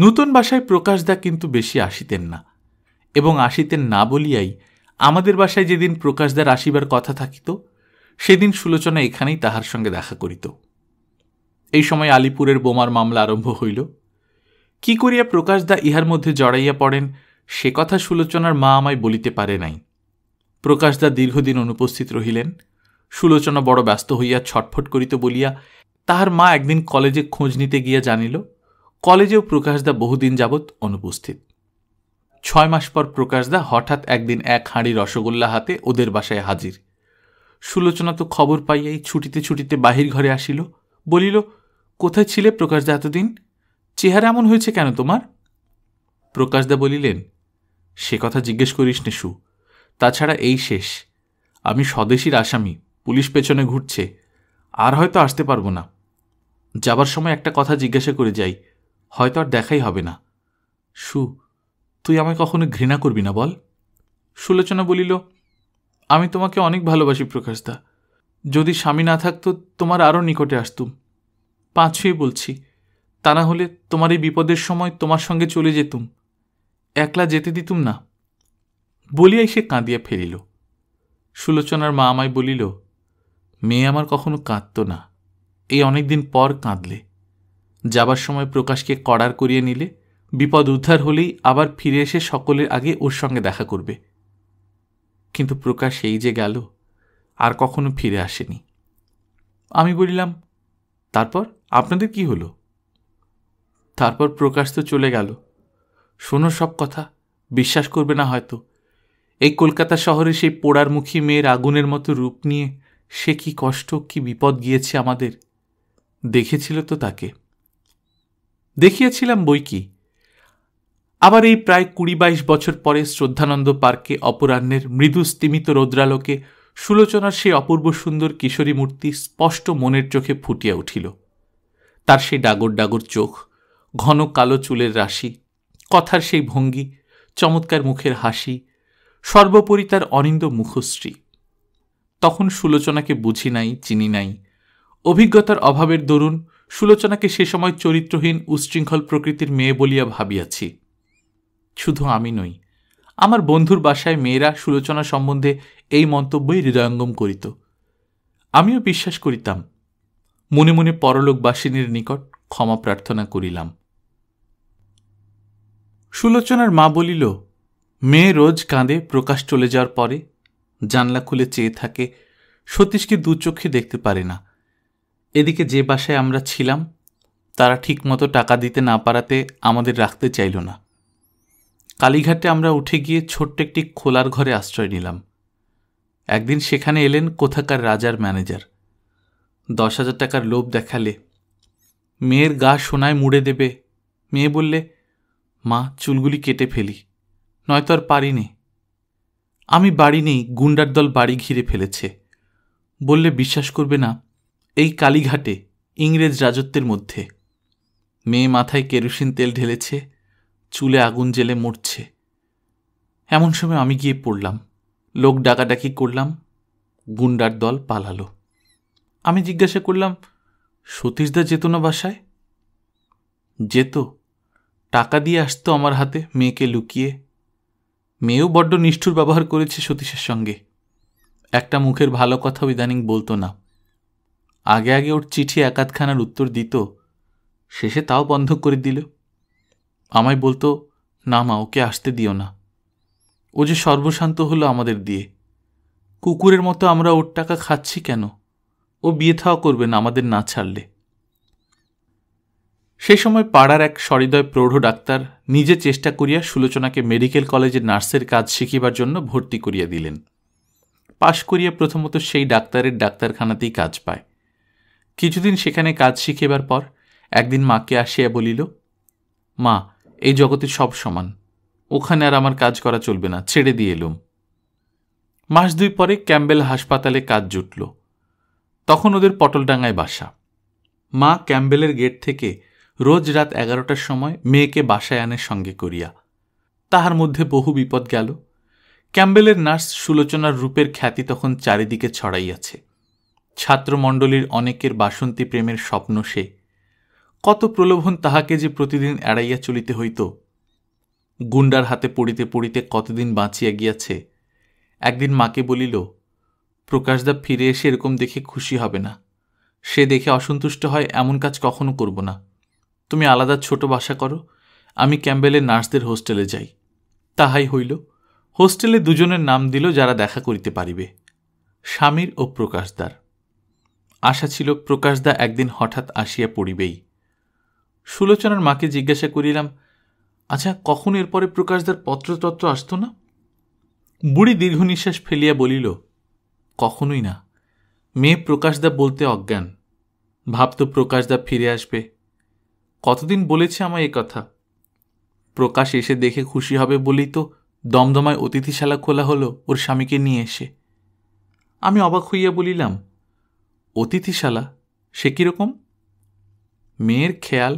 নূতন বাসায় দা কিন্তু বেশি আসিতেন না এবং আসিতেন না বলিয়াই আমাদের বাসায় যেদিন প্রকাশদার আসিবার কথা থাকিত সেদিন সুলোচনা এখানেই তাহার সঙ্গে দেখা করিত এই সময় আলিপুরের বোমার মামলা আরম্ভ হইল কি করিয়া প্রকাশদা ইহার মধ্যে জড়াইয়া পড়েন সে কথা সুলোচনার মা আমায় বলিতে পারে নাই প্রকাশদা দীর্ঘদিন অনুপস্থিত রহিলেন সুলোচনা বড় ব্যস্ত হইয়া ছটফট করিতে বলিয়া তাহার মা একদিন কলেজে খোঁজ নিতে গিয়া জানিল কলেজেও প্রকাশদা বহুদিন যাবৎ অনুপস্থিত ছয় মাস পর প্রকাশদা হঠাৎ একদিন এক হাঁড়ি রসগোল্লা হাতে ওদের বাসায় হাজির সুলোচনা তো খবর পাইয়াই ছুটিতে ছুটিতে বাহির ঘরে আসিল বলিল কোথায় ছিলে প্রকাশদা এতদিন চেহারা এমন হয়েছে কেন তোমার প্রকাশদা বলিলেন সে কথা জিজ্ঞেস করিস সু তাছাড়া এই শেষ আমি স্বদেশীর আসামি পুলিশ পেছনে ঘুরছে আর হয়তো আসতে পারবো না যাবার সময় একটা কথা জিজ্ঞাসা করে যাই হয়তো আর দেখাই হবে না শু তুই আমায় কখনো ঘৃণা করবি না বল সুলোচনা বলিল আমি তোমাকে অনেক ভালোবাসি প্রকাশদা যদি স্বামী না থাকতো তোমার আরও নিকটে আসতুম পা ছুঁয়ে বলছি তা না হলে তোমার এই বিপদের সময় তোমার সঙ্গে চলে যেতুম একলা যেতে দিতুম না বলিয়াই সে কাঁদিয়া ফেলিল সুলোচনার মা আমায় বলিল মেয়ে আমার কখনো কাঁদত না এই অনেকদিন পর কাঁদলে যাবার সময় প্রকাশকে কড়ার করিয়ে নিলে বিপদ উদ্ধার হলেই আবার ফিরে এসে সকলের আগে ওর সঙ্গে দেখা করবে কিন্তু প্রকাশ এই যে গেল আর কখনো ফিরে আসেনি আমি বলিলাম তারপর আপনাদের কি হলো তারপর প্রকাশ তো চলে গেল শোনো সব কথা বিশ্বাস করবে না হয়তো এই কলকাতা শহরে সেই পোড়ার মুখী মেয়ের আগুনের মতো রূপ নিয়ে সে কি কষ্ট কি বিপদ গিয়েছে আমাদের দেখেছিল তো তাকে দেখিয়েছিলাম বই কি আবার এই প্রায় কুড়ি বাইশ বছর পরে শ্রদ্ধানন্দ পার্কে অপরাহ্নের মৃদু স্তিমিত রৌদ্রালোকে সুলোচনার সেই অপূর্ব সুন্দর কিশোরী মূর্তি স্পষ্ট মনের চোখে ফুটিয়া উঠিল তার সেই ডাগর ডাগর চোখ ঘন কালো চুলের রাশি কথার সেই ভঙ্গি চমৎকার মুখের হাসি সর্বোপরি তার অনিন্দ মুখশ্রী তখন সুলোচনাকে বুঝি নাই চিনি নাই অভিজ্ঞতার অভাবের দরুন সুলোচনাকে সে সময় চরিত্রহীন উচ্ছৃঙ্খল প্রকৃতির মেয়ে বলিয়া ভাবিয়াছি শুধু আমি নই আমার বন্ধুর বাসায় মেয়েরা সুলোচনা সম্বন্ধে এই মন্তব্যই হৃদয়ঙ্গম করিত আমিও বিশ্বাস করিতাম মনে মনে পরলোকবাসিনীর নিকট ক্ষমা প্রার্থনা করিলাম সুলোচনার মা বলিল মেয়ে রোজ কাঁদে প্রকাশ চলে যাওয়ার পরে জানলা খুলে চেয়ে থাকে সতীশকে দু চোখে দেখতে পারে না এদিকে যে বাসায় আমরা ছিলাম তারা ঠিকমতো টাকা দিতে না পারাতে আমাদের রাখতে চাইল না কালীঘাটে আমরা উঠে গিয়ে ছোট্ট একটি খোলার ঘরে আশ্রয় নিলাম একদিন সেখানে এলেন কোথাকার রাজার ম্যানেজার দশ হাজার টাকার লোভ দেখালে মেয়ের গা সোনায় মুড়ে দেবে মেয়ে বললে মা চুলগুলি কেটে ফেলি নয়তো আর পারিনি আমি বাড়ি নেই গুন্ডার দল বাড়ি ঘিরে ফেলেছে বললে বিশ্বাস করবে না এই কালীঘাটে ইংরেজ রাজত্বের মধ্যে মেয়ে মাথায় কেরোসিন তেল ঢেলেছে চুলে আগুন জেলে মরছে এমন সময় আমি গিয়ে পড়লাম লোক ডাকাডাকি করলাম গুন্ডার দল পালালো আমি জিজ্ঞাসা করলাম সতীশদা যেত না বাসায় যেত টাকা দিয়ে আসতো আমার হাতে মেয়েকে লুকিয়ে মেয়েও বড্ড নিষ্ঠুর ব্যবহার করেছে সতীশের সঙ্গে একটা মুখের ভালো কথাও ইদানিং বলতো না আগে আগে ওর চিঠি একাতখানার উত্তর দিত শেষে তাও বন্ধ করে দিল আমায় বলতো না মা ওকে আসতে দিও না ও যে সর্বশান্ত হলো আমাদের দিয়ে কুকুরের মতো আমরা ওর টাকা খাচ্ছি কেন ও বিয়ে থাওয়া করবে না আমাদের না ছাড়লে সেই সময় পাড়ার এক সহৃদয় প্রৌঢ় ডাক্তার নিজে চেষ্টা করিয়া সুলোচনাকে মেডিকেল কলেজে নার্সের কাজ শিখিবার জন্য ভর্তি করিয়া দিলেন পাশ করিয়া প্রথমত সেই ডাক্তারের ডাক্তারখানাতেই কাজ পায় কিছুদিন সেখানে কাজ শিখিবার পর একদিন মাকে আসিয়া বলিল মা এই জগতে সব সমান ওখানে আর আমার কাজ করা চলবে না ছেড়ে দিয়ে এলুম মাস দুই পরে ক্যাম্বেল হাসপাতালে কাজ জুটল তখন ওদের পটলডাঙ্গায় বাসা মা ক্যাম্বেলের গেট থেকে রোজ রাত এগারোটার সময় মেয়েকে বাসায় আনে সঙ্গে করিয়া তাহার মধ্যে বহু বিপদ গেল ক্যাম্বেলের নার্স সুলোচনার রূপের খ্যাতি তখন চারিদিকে ছড়াইয়াছে ছাত্রমণ্ডলীর অনেকের বাসন্তী প্রেমের স্বপ্ন সে কত প্রলোভন তাহাকে যে প্রতিদিন এড়াইয়া চলিতে হইত গুন্ডার হাতে পড়িতে পড়িতে কতদিন বাঁচিয়া গিয়াছে একদিন মাকে বলিল প্রকাশদা ফিরে এসে এরকম দেখে খুশি হবে না সে দেখে অসন্তুষ্ট হয় এমন কাজ কখনো করব না তুমি আলাদা ছোট বাসা করো আমি ক্যাম্বেলের নার্সদের হোস্টেলে যাই তাহাই হইল হোস্টেলে দুজনের নাম দিল যারা দেখা করিতে পারিবে স্বামীর ও প্রকাশদার আশা ছিল প্রকাশদা একদিন হঠাৎ আসিয়া পড়িবেই সুলোচনার মাকে জিজ্ঞাসা করিলাম আচ্ছা কখন এরপরে প্রকাশদার পত্রতত্ত্ব আসত না বুড়ি দীর্ঘ নিঃশ্বাস ফেলিয়া বলিল কখনোই না মেয়ে প্রকাশদা বলতে অজ্ঞান ভাবত প্রকাশদা ফিরে আসবে কতদিন বলেছে আমায় এ কথা প্রকাশ এসে দেখে খুশি হবে বলেই তো দমদমায় অতিথিশালা খোলা হলো ওর স্বামীকে নিয়ে এসে আমি অবাক হইয়া বলিলাম অতিথিশালা সে কীরকম মেয়ের খেয়াল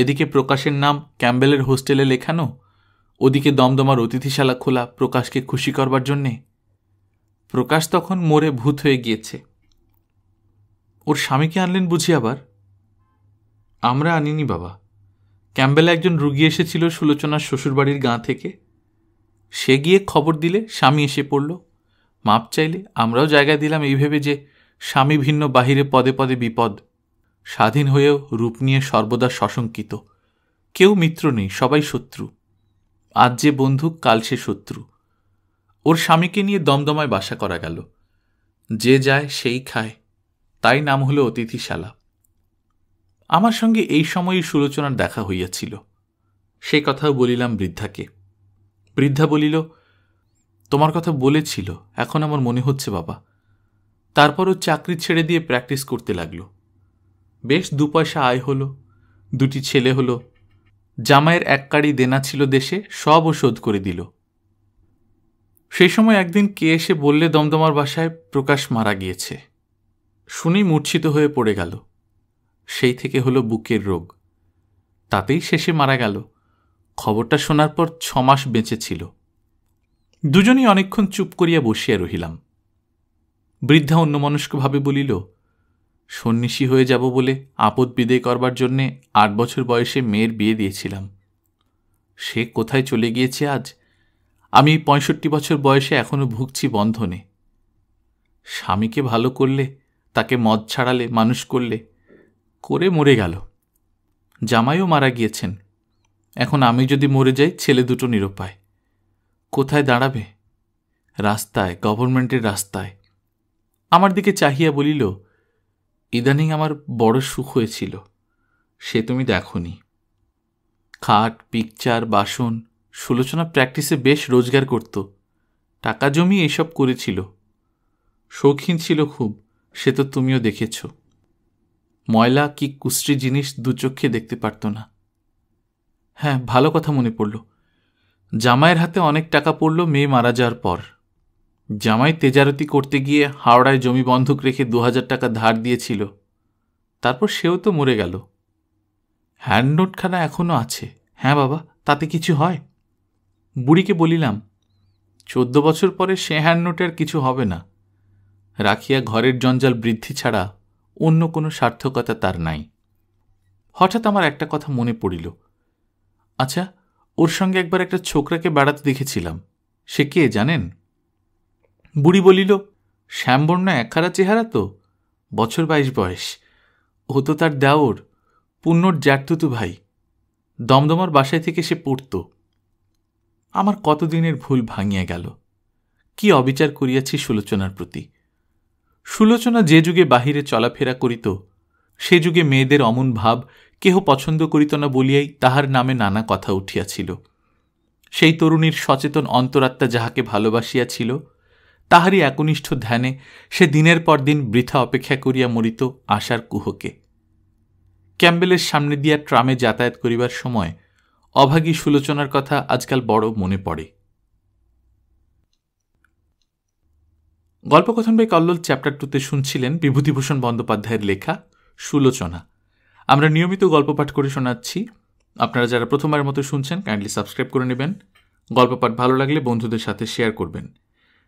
এদিকে প্রকাশের নাম ক্যাম্বেলের হোস্টেলে লেখানো ওদিকে দমদমার অতিথিশালা খোলা প্রকাশকে খুশি করবার জন্যে প্রকাশ তখন মোড়ে ভূত হয়ে গিয়েছে ওর স্বামীকে আনলেন বুঝি আবার আমরা আনিনি বাবা ক্যাম্বেলে একজন রুগী এসেছিল সুলোচনার শ্বশুরবাড়ির গাঁ থেকে সে গিয়ে খবর দিলে স্বামী এসে পড়ল মাপ চাইলে আমরাও জায়গা দিলাম এই ভেবে যে স্বামী ভিন্ন বাহিরে পদে পদে বিপদ স্বাধীন হয়েও রূপ নিয়ে সর্বদা সশঙ্কিত কেউ মিত্র নেই সবাই শত্রু আজ যে বন্ধু কাল সে শত্রু ওর স্বামীকে নিয়ে দমদমায় বাসা করা গেল যে যায় সেই খায় তাই নাম হলো অতিথিশালা আমার সঙ্গে এই সময়ই সুলোচনার দেখা হইয়াছিল সে কথাও বলিলাম বৃদ্ধাকে বৃদ্ধা বলিল তোমার কথা বলেছিল এখন আমার মনে হচ্ছে বাবা তারপরও চাকরি ছেড়ে দিয়ে প্র্যাকটিস করতে লাগলো বেশ দু পয়সা আয় হলো দুটি ছেলে হলো জামাইয়ের এক কাড়ি দেনা ছিল দেশে সবও শোধ করে দিল সেই সময় একদিন কে এসে বললে দমদমার বাসায় প্রকাশ মারা গিয়েছে শুনেই মূর্ছিত হয়ে পড়ে গেল সেই থেকে হলো বুকের রোগ তাতেই শেষে মারা গেল খবরটা শোনার পর ছমাস বেঁচে ছিল অনেকক্ষণ চুপ করিয়া বসিয়া রহিলাম বৃদ্ধা অন্যমনস্কভাবে বলিল সন্ন্যাসী হয়ে যাব বলে আপদ বিদায় করবার জন্যে আট বছর বয়সে মেয়ের বিয়ে দিয়েছিলাম সে কোথায় চলে গিয়েছে আজ আমি পঁয়ষট্টি বছর বয়সে এখনও ভুগছি বন্ধনে স্বামীকে ভালো করলে তাকে মদ ছাড়ালে মানুষ করলে করে মরে গেল জামাইও মারা গিয়েছেন এখন আমি যদি মরে যাই ছেলে দুটো নিরুপায় কোথায় দাঁড়াবে রাস্তায় গভর্নমেন্টের রাস্তায় আমার দিকে চাহিয়া বলিল ইদানিং আমার বড় সুখ হয়েছিল সে তুমি দেখনি খাট পিকচার বাসন সুলোচনা প্র্যাকটিসে বেশ রোজগার করত টাকা জমি এসব করেছিল শৌখিন ছিল খুব সে তো তুমিও দেখেছ ময়লা কি কুশ্রি জিনিস দুচক্ষে দেখতে পারত না হ্যাঁ ভালো কথা মনে পড়ল জামাইয়ের হাতে অনেক টাকা পড়ল মেয়ে মারা যাওয়ার পর জামাই তেজারতি করতে গিয়ে হাওড়ায় জমি বন্ধক রেখে দু হাজার টাকা ধার দিয়েছিল তারপর সেও তো মরে গেল হ্যান্ডনোটখানা এখনও আছে হ্যাঁ বাবা তাতে কিছু হয় বুড়িকে বলিলাম চোদ্দ বছর পরে সে হ্যান্ডনোটে আর কিছু হবে না রাখিয়া ঘরের জঞ্জাল বৃদ্ধি ছাড়া অন্য কোনো সার্থকতা তার নাই হঠাৎ আমার একটা কথা মনে পড়িল আচ্ছা ওর সঙ্গে একবার একটা ছোকরাকে বেড়াতে দেখেছিলাম সে কে জানেন বুড়ি বলিল শ্যামবর্ণা একখারা চেহারা তো বছর বাইশ বয়স ও তো তার দেওর পুণ্যর জ্যাঠতুতু ভাই দমদমার বাসায় থেকে সে পড়ত আমার কতদিনের ভুল ভাঙিয়া গেল কি অবিচার করিয়াছি সুলোচনার প্রতি সুলোচনা যে যুগে বাহিরে চলাফেরা করিত সে যুগে মেয়েদের অমন ভাব কেহ পছন্দ করিত না বলিয়াই তাহার নামে নানা কথা উঠিয়াছিল সেই তরুণীর সচেতন অন্তরাত্মা যাহাকে ভালোবাসিয়াছিল ছিল তাহারই একনিষ্ঠ ধ্যানে সে দিনের পর দিন বৃথা অপেক্ষা করিয়া মরিত আশার কুহকে ক্যাম্বেলের সামনে দিয়া ট্রামে যাতায়াত করিবার সময় অভাগী সুলোচনার কথা আজকাল বড় মনে পড়ে গল্পকথন বাই কল্লোল চ্যাপ্টার টুতে শুনছিলেন বিভূতিভূষণ বন্দ্যোপাধ্যায়ের লেখা সুলোচনা আমরা নিয়মিত গল্প পাঠ করে শোনাচ্ছি আপনারা যারা প্রথমবারের মতো শুনছেন কাইন্ডলি সাবস্ক্রাইব করে নেবেন গল্প পাঠ ভালো লাগলে বন্ধুদের সাথে শেয়ার করবেন